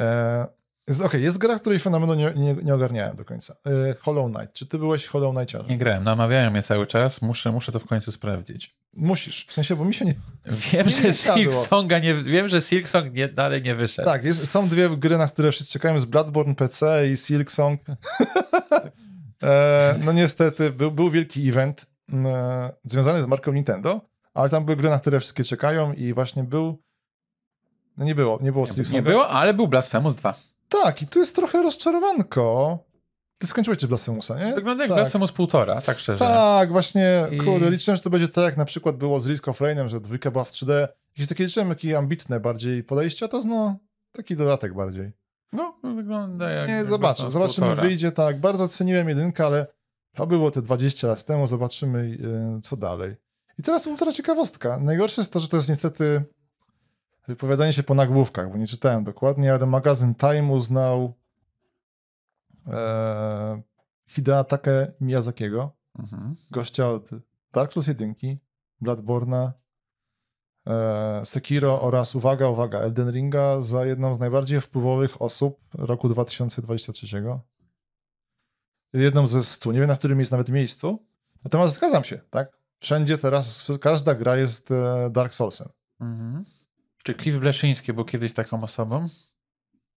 e, Okej, okay, jest gra, której fenomenu nie, nie, nie, ogarniałem do końca. E, Hollow Knight. Czy ty byłeś Hollow Knightiarzem? Nie grałem, namawiają mnie cały czas, muszę, muszę to w końcu sprawdzić. Musisz, w sensie, bo mi się nie... Wiem, nie że Silksonga nie... Wiem, że Silksong nie, dalej nie wyszedł. Tak, jest, są dwie gry, na które wszyscy czekają, z Bloodborne PC i Silksong. e, no niestety, był, był wielki event e, związany z marką Nintendo, ale tam były gry, na które wszystkie czekają i właśnie był... No nie było, nie było Silksonga. Nie było, ale był Blasphemous 2. Tak, i tu jest trochę rozczarowanko. Ty skończyłeś czy Blasemusa, nie? Wygląda jak tak. Blasemus półtora, tak szczerze. Tak, właśnie, I... kurde, liczyłem, że to będzie tak, jak na przykład było z Risk of Rainem, że dwójka była w 3D. Jakieś takie liczyłem, jakie ambitne bardziej podejście, a to jest no, taki dodatek bardziej. No, no wygląda jak... Nie, zobaczę, zobaczymy, półtora. wyjdzie tak. Bardzo ceniłem jedynkę, ale to było te 20 lat temu, zobaczymy yy, co dalej. I teraz ultra ciekawostka. Najgorsze jest to, że to jest niestety wypowiadanie się po nagłówkach, bo nie czytałem dokładnie, ale magazyn Time uznał e, Hideatake Miyazakiego, mhm. gościa od Dark Souls 1, Bloodborne'a, e, Sekiro oraz, uwaga, uwaga, Elden Ringa za jedną z najbardziej wpływowych osób roku 2023. Jedną ze stu. Nie wiem, na którym jest nawet miejscu. Natomiast zgadzam się, tak? Wszędzie teraz każda gra jest e, Dark Soulsem. Mhm. Czy Cliff Bleszyński był kiedyś taką osobą?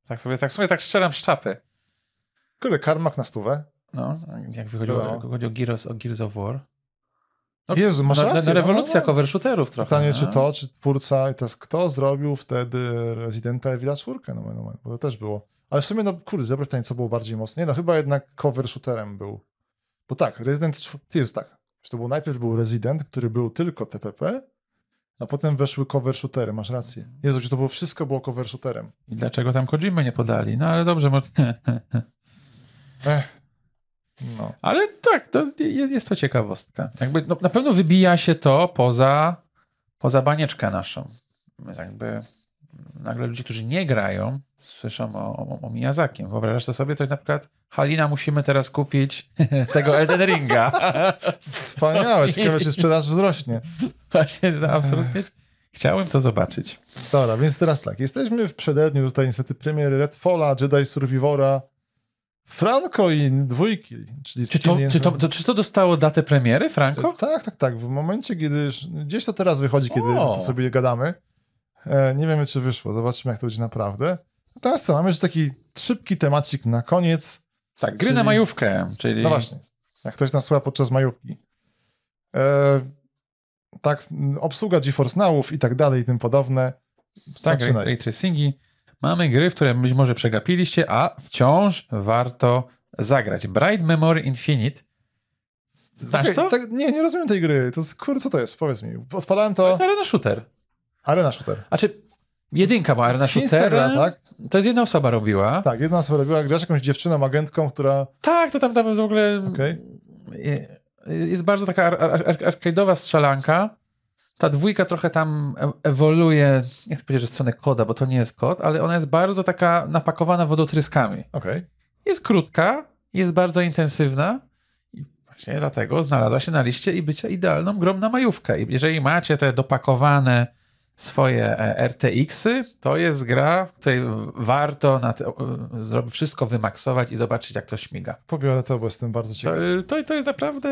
Tak sobie, tak sobie tak strzelam z czapy. Karmak na stówę. No, jak wychodziło, no. chodzi o Gears, o Gears of War. No, Jezu, masz rację. rewolucja no, no. trochę. Pytanie, no. czy to, czy twórca, i teraz kto zrobił wtedy Residenta Evil 4? No, no, no, bo to też było. Ale w sumie, no kurde, dobre pytanie, co było bardziej mocne. Nie no, chyba jednak cover shooterem był. Bo tak, Resident, jest tak, że to był najpierw był Resident, który był tylko TPP, a potem weszły cover shootery, masz rację. Jezu, to było wszystko było cover shooterem. I dlaczego tam Kojimy nie podali? No ale dobrze, może... Ech. No. Ale tak, to jest to ciekawostka. Jakby, no, na pewno wybija się to poza, poza banieczkę naszą. Jakby nagle ludzie, którzy nie grają, słyszą o, o, o Miyazakiem. Wyobrażasz to sobie? To jest na przykład Halina, musimy teraz kupić tego Elden Ringa. Wspaniałe, ciekawe, czy sprzedaż wzrośnie. Właśnie, no, absolutnie. Chciałem to zobaczyć. Dobra, więc teraz tak. Jesteśmy w przededniu tutaj niestety premiery Redfalla, Jedi Survivora, Franco i dwójki. Czyli czy, to, czy, to, to, czy to dostało datę premiery, Franco? Tak, tak, tak. W momencie, kiedy. Gdzieś to teraz wychodzi, kiedy to sobie gadamy. E, nie wiemy, czy wyszło. Zobaczymy, jak to będzie naprawdę. Natomiast co, mamy już taki szybki temacik na koniec. Tak, gry czyli... na majówkę, czyli... No właśnie, jak ktoś nas słucha podczas majówki. E, tak, obsługa GeForce Nowów i tak dalej i tym podobne. Tak, ray tracingi. Mamy gry, w które być może przegapiliście, a wciąż warto zagrać. Bright Memory Infinite. Znasz okay, to? Tak, nie, nie rozumiem tej gry. To, kur, co to jest? Powiedz mi. Odpalałem to... To jest arena shooter. Arena Shooter. czy znaczy, jedynka była Arena Shooter. tak? To jest jedna osoba robiła. Tak, jedna osoba robiła. Grasz jakąś dziewczyną, agentką, która... Tak, to tam, tam jest w ogóle... Okay. Jest bardzo taka ar, arcade'owa strzelanka. Ta dwójka trochę tam e, ewoluuje, nie chcę powiedzieć, że w stronę koda, bo to nie jest kod, ale ona jest bardzo taka napakowana wodotryskami. Okay. Jest krótka, jest bardzo intensywna i właśnie dlatego znalazła się na liście i bycia idealną grą na majówkę. I jeżeli macie te dopakowane swoje e, RTX-y, to jest gra, w której warto te, wszystko wymaksować i zobaczyć, jak to śmiga. Pobiorę to, bo jestem bardzo ciekaw. To, to, to jest naprawdę...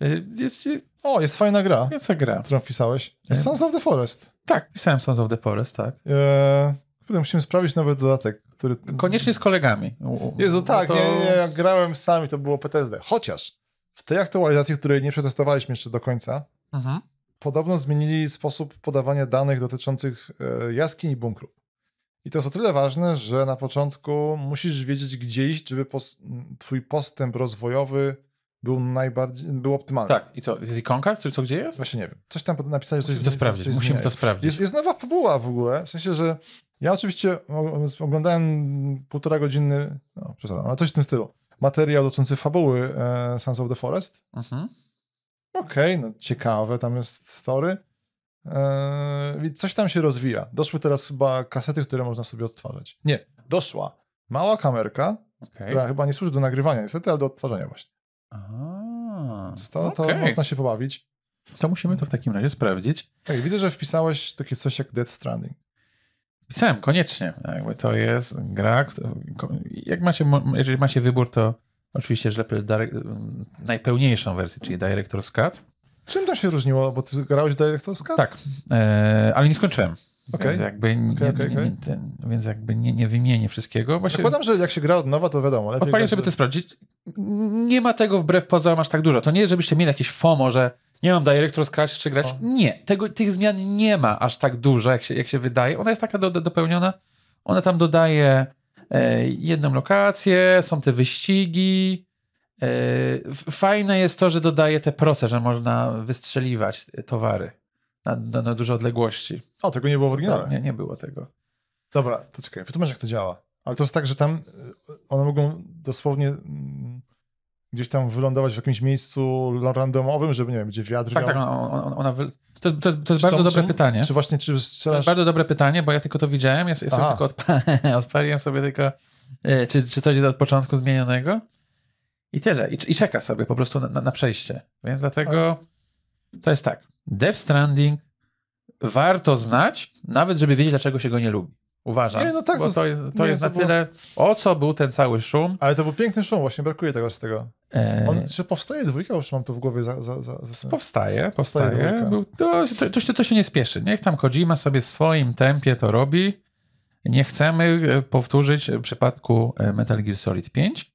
E, jest, o, jest fajna gra. Jest gra. Którą pisałeś. E, Sons of the Forest. Tak, pisałem Sons of the Forest, tak. Eee, musimy sprawdzić nowy dodatek, który... Koniecznie z kolegami. Jezu, tak, no to... nie, nie, jak grałem sami, to było PTSD. Chociaż w tej aktualizacji, której nie przetestowaliśmy jeszcze do końca, mhm podobno zmienili sposób podawania danych dotyczących e, jaskiń i bunkrów. I to jest o tyle ważne, że na początku musisz wiedzieć, gdzie iść, żeby pos twój postęp rozwojowy był najbardziej, był optymalny. Tak, i co, jest ikonka, czy co gdzie jest? Właśnie nie wiem. Coś tam napisali, coś Musimy to sprawdzić, coś musimy to sprawdzić. Jest, jest nowa fabuła w ogóle, w sensie, że ja oczywiście oglądałem półtora godziny, no przesadzam, ale coś w tym stylu, materiał dotyczący fabuły e, Sons of the Forest. Mhm okej, okay, no ciekawe, tam jest story. Yy, coś tam się rozwija. Doszły teraz chyba kasety, które można sobie odtwarzać. Nie, doszła mała kamerka, okay. która chyba nie służy do nagrywania niestety, ale do odtwarzania właśnie. A, to, to okay. można się pobawić. To musimy to w takim razie sprawdzić. Tak, widzę, że wpisałeś takie coś jak Dead Stranding. Pisałem, koniecznie. Jakby to jest gra, jak macie, jeżeli macie wybór, to Oczywiście, że najpełniejszą wersję, czyli Director's Cut. Czym to się różniło? Bo ty grałeś Director's Cut? Tak, e, ale nie skończyłem. Okay. Więc jakby nie, okay, okay, okay. Nie, ten, więc jakby nie, nie wymienię wszystkiego. Właśnie... Zakładam, że jak się gra od nowa, to wiadomo. Lepiej Odpaliłem sobie to sprawdzić. Nie ma tego wbrew poza aż tak dużo. To nie, żebyście mieli jakieś FOMO, że nie mam Director's Cut, czy grać. O. Nie, tego, tych zmian nie ma aż tak dużo, jak się, jak się wydaje. Ona jest taka do, do, dopełniona. Ona tam dodaje E, jedną lokację, są te wyścigi. E, fajne jest to, że dodaje te proce, że można wystrzeliwać towary na, na, na duże odległości. O, tego nie było w oryginale. Tak, nie, nie było tego. Dobra, to czekaj, wytłumacz jak to działa. Ale to jest tak, że tam e, one mogą dosłownie mm, gdzieś tam wylądować w jakimś miejscu randomowym, żeby, nie wiem, gdzie wiatr Tak, miał... tak, no, ona, ona, wy... To, to, to jest bardzo dobre pytanie. Czy właśnie, czy strzelasz... bardzo dobre pytanie, bo ja tylko to widziałem, ja, ja tylko odpa odpaliłem sobie tylko, e, czy, czy coś jest od początku zmienionego i tyle. I, i czeka sobie po prostu na, na, na przejście. Więc dlatego Ale... to jest tak. Death Stranding warto znać, nawet żeby wiedzieć, dlaczego się go nie lubi. Uważam. Nie, no tak, bo to, to, to nie, jest to na było... tyle, o co był ten cały szum. Ale to był piękny szum, właśnie brakuje tego z tego. E, On, czy powstaje dwójka? Już mam to w głowie. Za, za, za, za... Powstaje, powstaje. powstaje to, to, to, to, się nie spieszy. Niech tam Kojima sobie w swoim tempie to robi. Nie chcemy e, powtórzyć w przypadku e, Metal Gear Solid 5.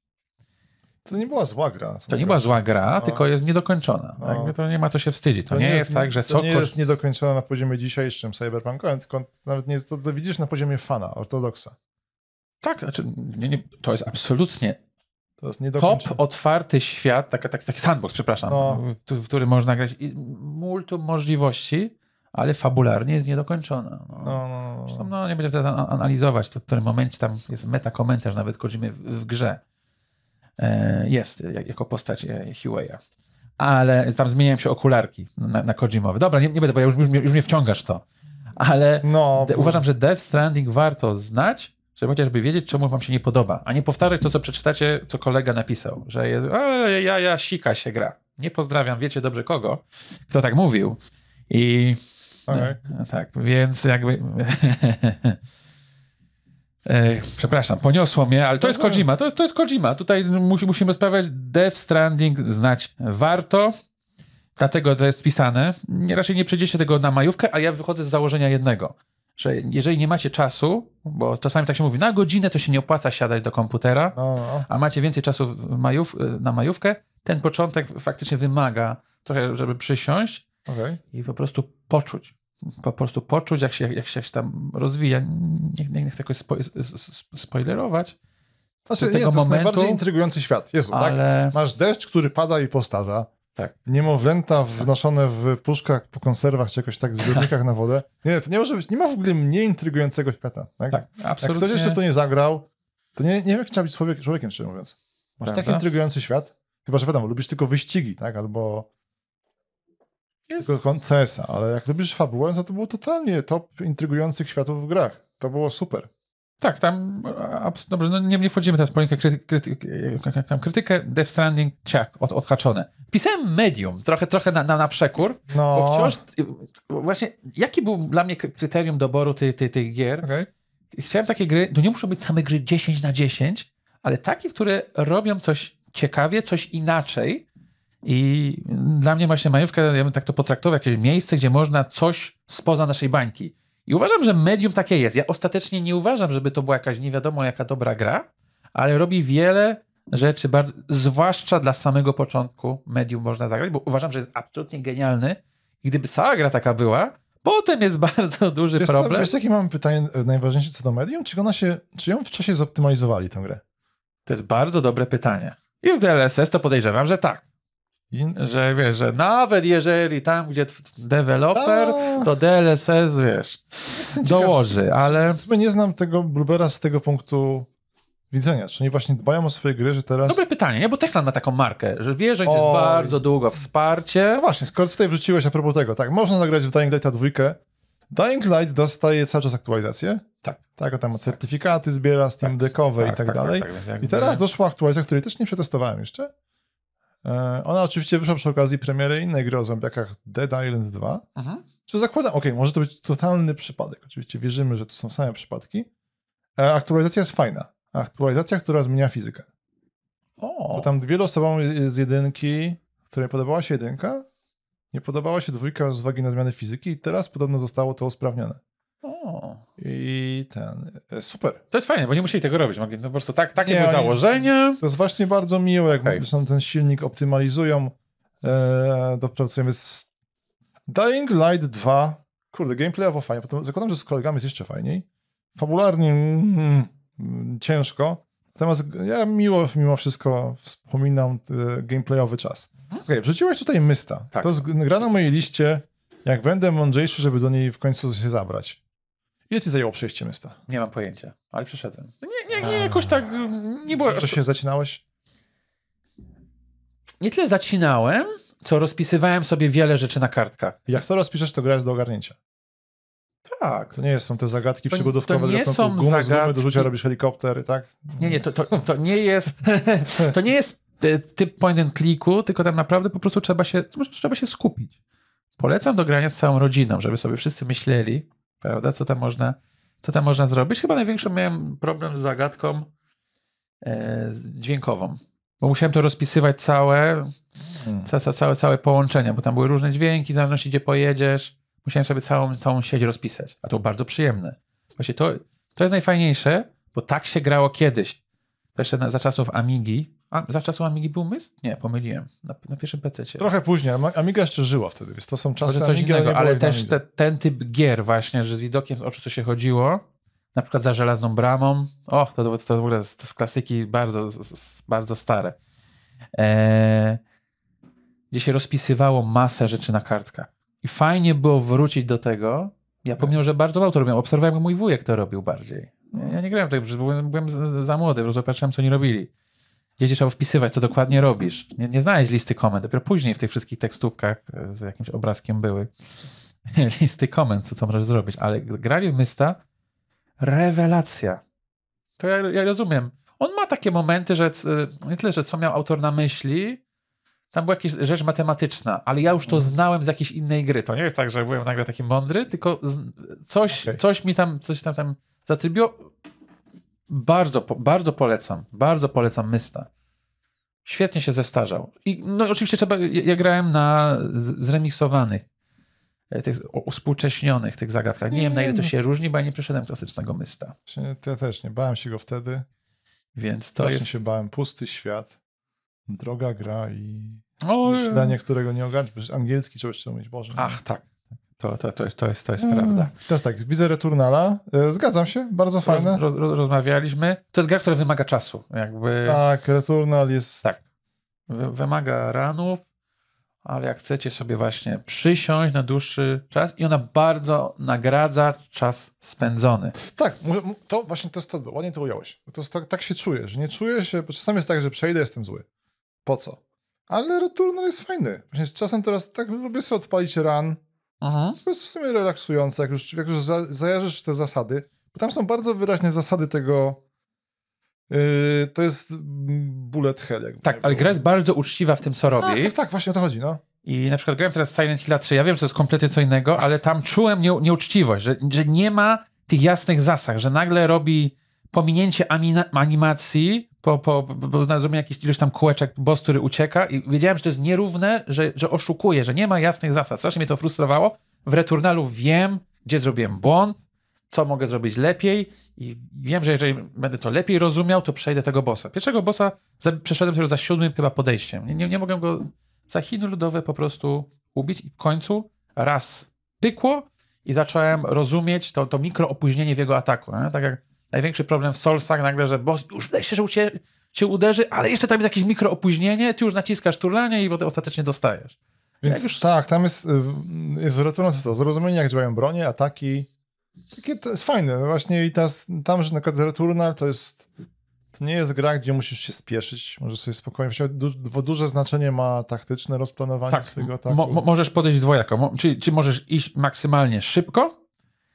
To nie była zła gra. To nie była zła gra, A. No. tylko jest niedokończona. No. A. Tak, to nie ma co się wstydzić. To, to nie, jest, jest, tak, że co. To nie jest niedokończona na poziomie dzisiejszym cyberpunkiem, tylko nawet nie jest, to, to widzisz na poziomie fana, ortodoksa. Tak, znaczy, nie, nie, to jest absolutnie to jest Hop, otwarty świat, tak, taki tak, tak sandbox, przepraszam, no. w, który można grać. I multum możliwości, ale fabularnie jest niedokończona. No. No, no, no. no. Zresztą, no, nie będziemy teraz analizować, to w którym momencie tam jest meta komentarz nawet Kojimy w, w grze. E, jest jako postać e, Hueya. Ale tam zmieniają się okularki na, na Kojimowe. Dobra, nie, nie będę, bo ja już, już, już mnie wciągasz to. Ale no, uważam, że Death Stranding warto znać, żeby chociażby wiedzieć, czemu wam się nie podoba, a nie powtarzać to, co przeczytacie, co kolega napisał, że jest, a, ja, ja, sika się gra. Nie pozdrawiam, wiecie dobrze kogo, kto tak mówił. I no, okay. no, tak, więc jakby... E, przepraszam, poniosło mnie, ale to, jest Kojima, to jest, to jest Kojima. Tutaj musi, musimy sprawiać Death Stranding znać warto, dlatego to jest pisane. Nie, raczej nie przejdziecie tego na majówkę, a ja wychodzę z założenia jednego – że jeżeli nie macie czasu, bo czasami tak się mówi, na godzinę to się nie opłaca siadać do komputera, no. no. a macie więcej czasu majów, y, na majówkę, ten początek faktycznie wymaga trochę, żeby przysiąść okay. i po prostu poczuć. Po prostu poczuć, jak się, jak się, jak się tam rozwija. Nie, nie, nie chcę jakoś spo, spoilerować. Znaczy, nie, to momentu, jest najbardziej intrygujący świat. Jezu, tak? ale... tak? Masz deszcz, który pada i postarza. Tak. Niemowlęta wnoszone w puszkach, po konserwach czy jakoś tak w zbiornikach na wodę. Nie, to nie może być, nie ma w ogóle mniej intrygującego świata. Tak, tak absolutnie. Jak ktoś jeszcze to nie zagrał, to nie, nie wiem, jak trzeba być człowiek, człowiekiem, szczerze mówiąc. Masz tak Prawda? tak intrygujący świat, chyba że wiadomo, lubisz tylko wyścigi, tak, albo Jest. tylko CS-a, ale jak lubisz fabułę, no to to było totalnie top intrygujących światów w grach. To było super. Tak, tam dobrze, no nie, nie wchodzimy teraz w polemikę, kryty, krytykę, krytykę Death Stranding ciak, od, odhaczone. Pisałem medium, trochę, trochę na, na, na przekór, no. bo wciąż właśnie, jaki był dla mnie kryterium doboru tych ty, ty gier? Okay. Chciałem takie gry, to no nie muszą być same gry 10 na 10, ale takie, które robią coś ciekawie, coś inaczej i dla mnie właśnie majówka, ja bym tak to potraktował, jakieś miejsce, gdzie można coś spoza naszej bańki i uważam, że medium takie jest. Ja ostatecznie nie uważam, żeby to była jakaś nie wiadomo jaka dobra gra, ale robi wiele rzeczy, bardzo, zwłaszcza dla samego początku medium można zagrać, bo uważam, że jest absolutnie genialny. I gdyby cała gra taka była, potem jest bardzo duży wiesz, problem. Wiesz, jakie mam pytanie najważniejsze co do medium? Czy ona się, czy ją w czasie zoptymalizowali tę grę? To jest bardzo dobre pytanie. Jest DLSS, to podejrzewam, że tak że wiesz, że nawet jeżeli tam, gdzie deweloper, no. to DLSS, wiesz, dołoży, ale... my Nie znam tego Bluebera z tego punktu widzenia. Czy oni właśnie dbają o swoje gry, że teraz... Dobre pytanie, nie? Bo Techland na taką markę, że wie, że o... jest bardzo długo wsparcie. No właśnie, skoro tutaj wrzuciłeś a propos tego, tak, można zagrać w Dying Lighta dwójkę. Dying Light dostaje cały czas aktualizację. Tak. Tak, a tam tak. certyfikaty zbiera, Steam tak, Deckowe tak, i tak, tak, tak dalej. Tak, I teraz doszła aktualizacja, której też nie przetestowałem jeszcze E, ona oczywiście wyszła przy okazji premiery innej gry o zombiakach Dead Island 2. Mhm. Czy zakładam, ok, może to być totalny przypadek. Oczywiście wierzymy, że to są same przypadki. E, aktualizacja jest fajna. Aktualizacja, która zmienia fizykę. O. Bo tam wielu osobom z jedynki, której podobała się jedynka, nie podobała się dwójka z uwagi na zmiany fizyki i teraz podobno zostało to usprawnione. I ten. E, super. To jest fajne, bo nie musieli tego robić. Mogli no po prostu tak, takie nie, były założenie. To jest właśnie bardzo miłe, jak okay. ten silnik optymalizują. E, dopracujemy z Dying Light 2. Kurde, gameplayowo fajnie. Potem zakładam, że z kolegami jest jeszcze fajniej. Fabularnie mm, mm ciężko. Natomiast ja miło mimo wszystko wspominam e, gameplayowy czas. Mhm. Okej, okay, wrzuciłeś tutaj Mysta. Tak. To jest gra na mojej liście. Jak będę mądrzejszy, żeby do niej w końcu się zabrać. Ile ci zajęło przejście miasta? Nie mam pojęcia, ale przeszedłem. No nie, nie, nie jakoś tak, mm, nie było... Że się zacinałeś? Nie tyle zacinałem, co rozpisywałem sobie wiele rzeczy na kartkach. Jak to rozpiszesz, to gra jest do ogarnięcia. Tak. To nie jest, są te zagadki to, przygodówkowe, to nie są gumę, zagadki... do rzucia robisz helikopter, tak? Nie, nie, to, to, to nie jest to nie jest e, typ point and clicku, tylko tam naprawdę po prostu trzeba się, trzeba się skupić. Polecam do grania z całą rodziną, żeby sobie wszyscy myśleli, Prawda? Co tam można, co tam można zrobić? Chyba największy miałem problem z zagadką e, dźwiękową. Bo musiałem to rozpisywać całe, hmm. całe, całe, całe połączenia, bo tam były różne dźwięki, w zależności gdzie pojedziesz. Musiałem sobie całą, całą sieć rozpisać, a to było bardzo przyjemne. Właśnie to, to jest najfajniejsze, bo tak się grało kiedyś. Jeszcze na, za czasów Amigi, a za czasów Amigi był myst? Nie, pomyliłem. Na, na pierwszym PC. Trochę później. Amiga jeszcze żyła wtedy, więc to są czasy Amigi, innego, ale też te, ten typ gier właśnie, że z widokiem z oczu co się chodziło, na przykład za żelazną bramą. O, to, to, to w ogóle z, z klasyki bardzo, z, bardzo stare. Eee, gdzie się rozpisywało masę rzeczy na kartkach. I fajnie było wrócić do tego. Ja pomimo, że bardzo mało to robiłem, obserwowałem mój wujek to robił bardziej. Ja nie grałem tak, bo byłem za młody, po co oni robili gdzie trzeba wpisywać, co dokładnie robisz. Nie, nie znaleźć listy komend. Dopiero później w tych wszystkich tekstówkach e, z jakimś obrazkiem były listy komend, co to możesz zrobić. Ale grali w Mysta, rewelacja. To ja, ja rozumiem. On ma takie momenty, że e, nie tyle, że co miał autor na myśli, tam była jakaś rzecz matematyczna, ale ja już to mhm. znałem z jakiejś innej gry. To nie jest tak, że byłem nagle taki mądry, tylko coś, okay. coś mi tam, coś tam, tam zatrybiło. Bardzo, bardzo polecam, bardzo polecam Mysta. Świetnie się zestarzał. I no oczywiście trzeba, ja, ja grałem na zremiksowanych, e, tych uspółcześnionych tych zagadkach. Nie, nie wiem na ile to no. się różni, bo ja nie przeszedłem klasycznego Mysta. Ja też nie, bałem się go wtedy. Więc to jest... się bałem. Pusty świat, droga gra i o, śledzenie, którego nie ogarniesz angielski trzeba jeszcze umieć, Boże. Ach, tak. To, to, to jest, to jest, to jest hmm. prawda. Teraz tak, widzę Returnala. E, zgadzam się, bardzo fajne. Roz, roz, rozmawialiśmy. To jest gra, która wymaga czasu. Jakby... Tak, Returnal jest... Tak. Wymaga ranów, ale jak chcecie sobie właśnie przysiąść na dłuższy czas i ona bardzo nagradza czas spędzony. Tak, to właśnie to jest to, ładnie to ująłeś. To jest, tak, tak się czuję, że nie czuję się, bo czasami jest tak, że przejdę, jestem zły. Po co? Ale Returnal jest fajny. Właśnie czasem teraz tak lubię sobie odpalić ran, Aha. To jest w sumie relaksujące, jak już, jak już za, zajarzysz te zasady. Bo tam są bardzo wyraźne zasady tego. Yy, to jest bullet hell. Jakby tak, ale gra jest bardzo uczciwa w tym, co tak, robi. tak, tak, właśnie o to chodzi, no. I na przykład grałem teraz Silent Hill 3. Ja wiem, że to jest kompletnie co innego, ale tam czułem nie, nieuczciwość, że, że nie ma tych jasnych zasad, że nagle robi pominięcie animacji po, po, bo zrobiłem jakiś ilość tam kółeczek, boss, który ucieka i wiedziałem, że to jest nierówne, że, że oszukuje że nie ma jasnych zasad. Strasznie mnie to frustrowało. W Returnalu wiem, gdzie zrobiłem błąd, co mogę zrobić lepiej i wiem, że jeżeli będę to lepiej rozumiał, to przejdę tego bossa. Pierwszego bossa za, przeszedłem tylko za siódmym chyba podejściem. Nie, nie, nie mogłem go za Chiny ludowe po prostu ubić i w końcu raz pykło i zacząłem rozumieć to, to mikro opóźnienie w jego ataku. Nie? Tak jak największy problem w solsach nagle, że boss już wreszcie, że ucie, cię uderzy, ale jeszcze tam jest jakieś mikro opóźnienie ty już naciskasz turlanie i potem ostatecznie dostajesz. Więc już... tak, tam jest, y, jest retowane to, zrozumienie jak działają bronie, ataki. Takie to jest fajne. Właśnie i teraz, tam, że na returnal to jest to nie jest gra, gdzie musisz się spieszyć, możesz sobie spokojnie wziąć. Du duże znaczenie ma taktyczne rozplanowanie tak, swojego ataku. Mo możesz podejść dwojako, mo czyli czy możesz iść maksymalnie szybko,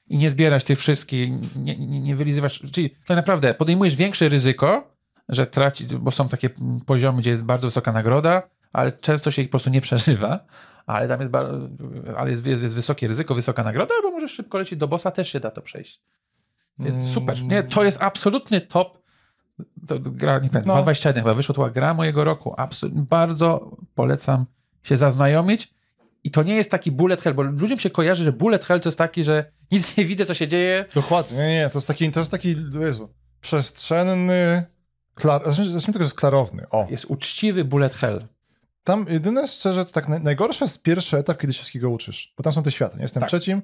i nie zbierać tych wszystkich, nie, nie, nie wylizywać. Czyli tak naprawdę podejmujesz większe ryzyko, że traci, bo są takie poziomy, gdzie jest bardzo wysoka nagroda, ale często się ich po prostu nie przeżywa, ale tam jest, ale jest, jest, jest wysokie ryzyko, wysoka nagroda, albo możesz szybko lecieć do bossa, też się da to przejść. Więc mm. super. Nie, to jest absolutny top to gra, nie pamiętam, no. 21 chyba wyszła, to była gra mojego roku. Absolut, bardzo polecam się zaznajomić. I to nie jest taki bullet hell, bo ludziom się kojarzy, że bullet hell to jest taki, że nic nie widzę, co się dzieje. Dokładnie, nie, nie, to jest taki, to jest taki Jezu, przestrzenny, klar, zacznijmy tylko, że jest klarowny. O. Jest uczciwy bullet hell. Tam jedyne szczerze, to tak najgorsze jest pierwszy etap, kiedy się wszystkiego uczysz, bo tam są te światy. Nie? Jestem tak. trzecim.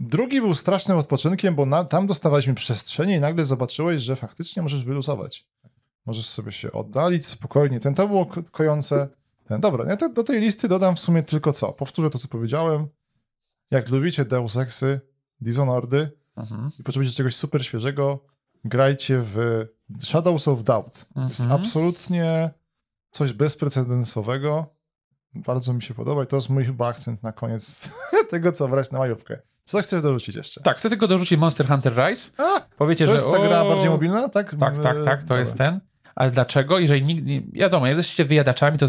Drugi był strasznym odpoczynkiem, bo na, tam dostawaliśmy przestrzenie i nagle zobaczyłeś, że faktycznie możesz wyluzować. Możesz sobie się oddalić spokojnie. Ten to było kojące. Ten, dobra, ja te, do tej listy dodam w sumie tylko co. Powtórzę to, co powiedziałem. Jak lubicie Deus Exy, Dishonoredy mhm. i potrzebujecie czegoś super świeżego, grajcie w Shadows of Doubt. Mhm. Jest absolutnie coś bezprecedensowego. Bardzo mi się podoba i to jest mój chyba akcent na koniec tego, co brać na majówkę. Co chcesz dorzucić jeszcze? Tak, chcę tylko dorzucić Monster Hunter Rise. A, Powiecie, to jest że, ta o... gra bardziej mobilna, tak? Tak, tak, tak, to e, Dobra. jest ten. Ale dlaczego? Jeżeli nigdy. Wiadomo, jesteście wyjadaczami, to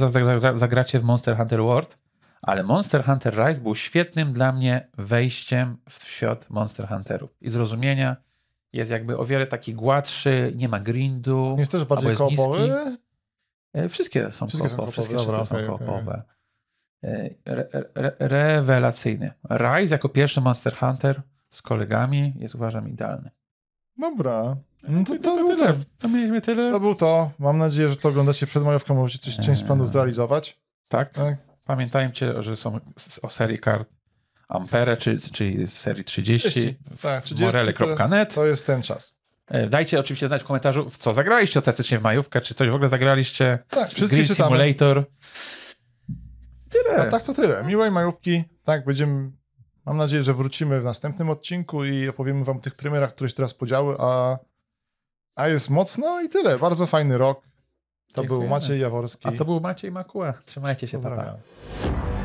zagracie w Monster Hunter World, ale Monster Hunter Rise był świetnym dla mnie wejściem w świat Monster Hunterów i zrozumienia. Jest jakby o wiele taki gładszy, nie ma grindu. Jest też bardziej koopowy? E, wszystkie są wszystkie kopo, są wszystkie, dobra, wszystkie okay, są koopowe. E, re, re, rewelacyjny. Rise jako pierwszy Monster Hunter z kolegami jest uważam idealny. Dobra, no to, to, to, był tyle. To mieliśmy tyle. To był to. Mam nadzieję, że to oglądacie przed majówką, możecie coś, eee. część z planu zrealizować. Tak. tak. Pamiętajcie, że są o serii kart Ampere, czy, czyli serii 30, 30 tak, 30 morele.net. To jest ten czas. E, dajcie oczywiście znać w komentarzu, w co zagraliście ostatecznie w majówkę, czy coś w ogóle zagraliście. Tak, wszystkie Green Simulator. Tyle. A tak to tyle. Miłej majówki. Tak, będziemy... Mam nadzieję, że wrócimy w następnym odcinku i opowiemy wam o tych premierach, które się teraz podziały, a a jest mocno i tyle. Bardzo fajny rok. To Dziękujemy. był Maciej Jaworski. A to był Maciej Makuła. Trzymajcie się, Pozdrawiam.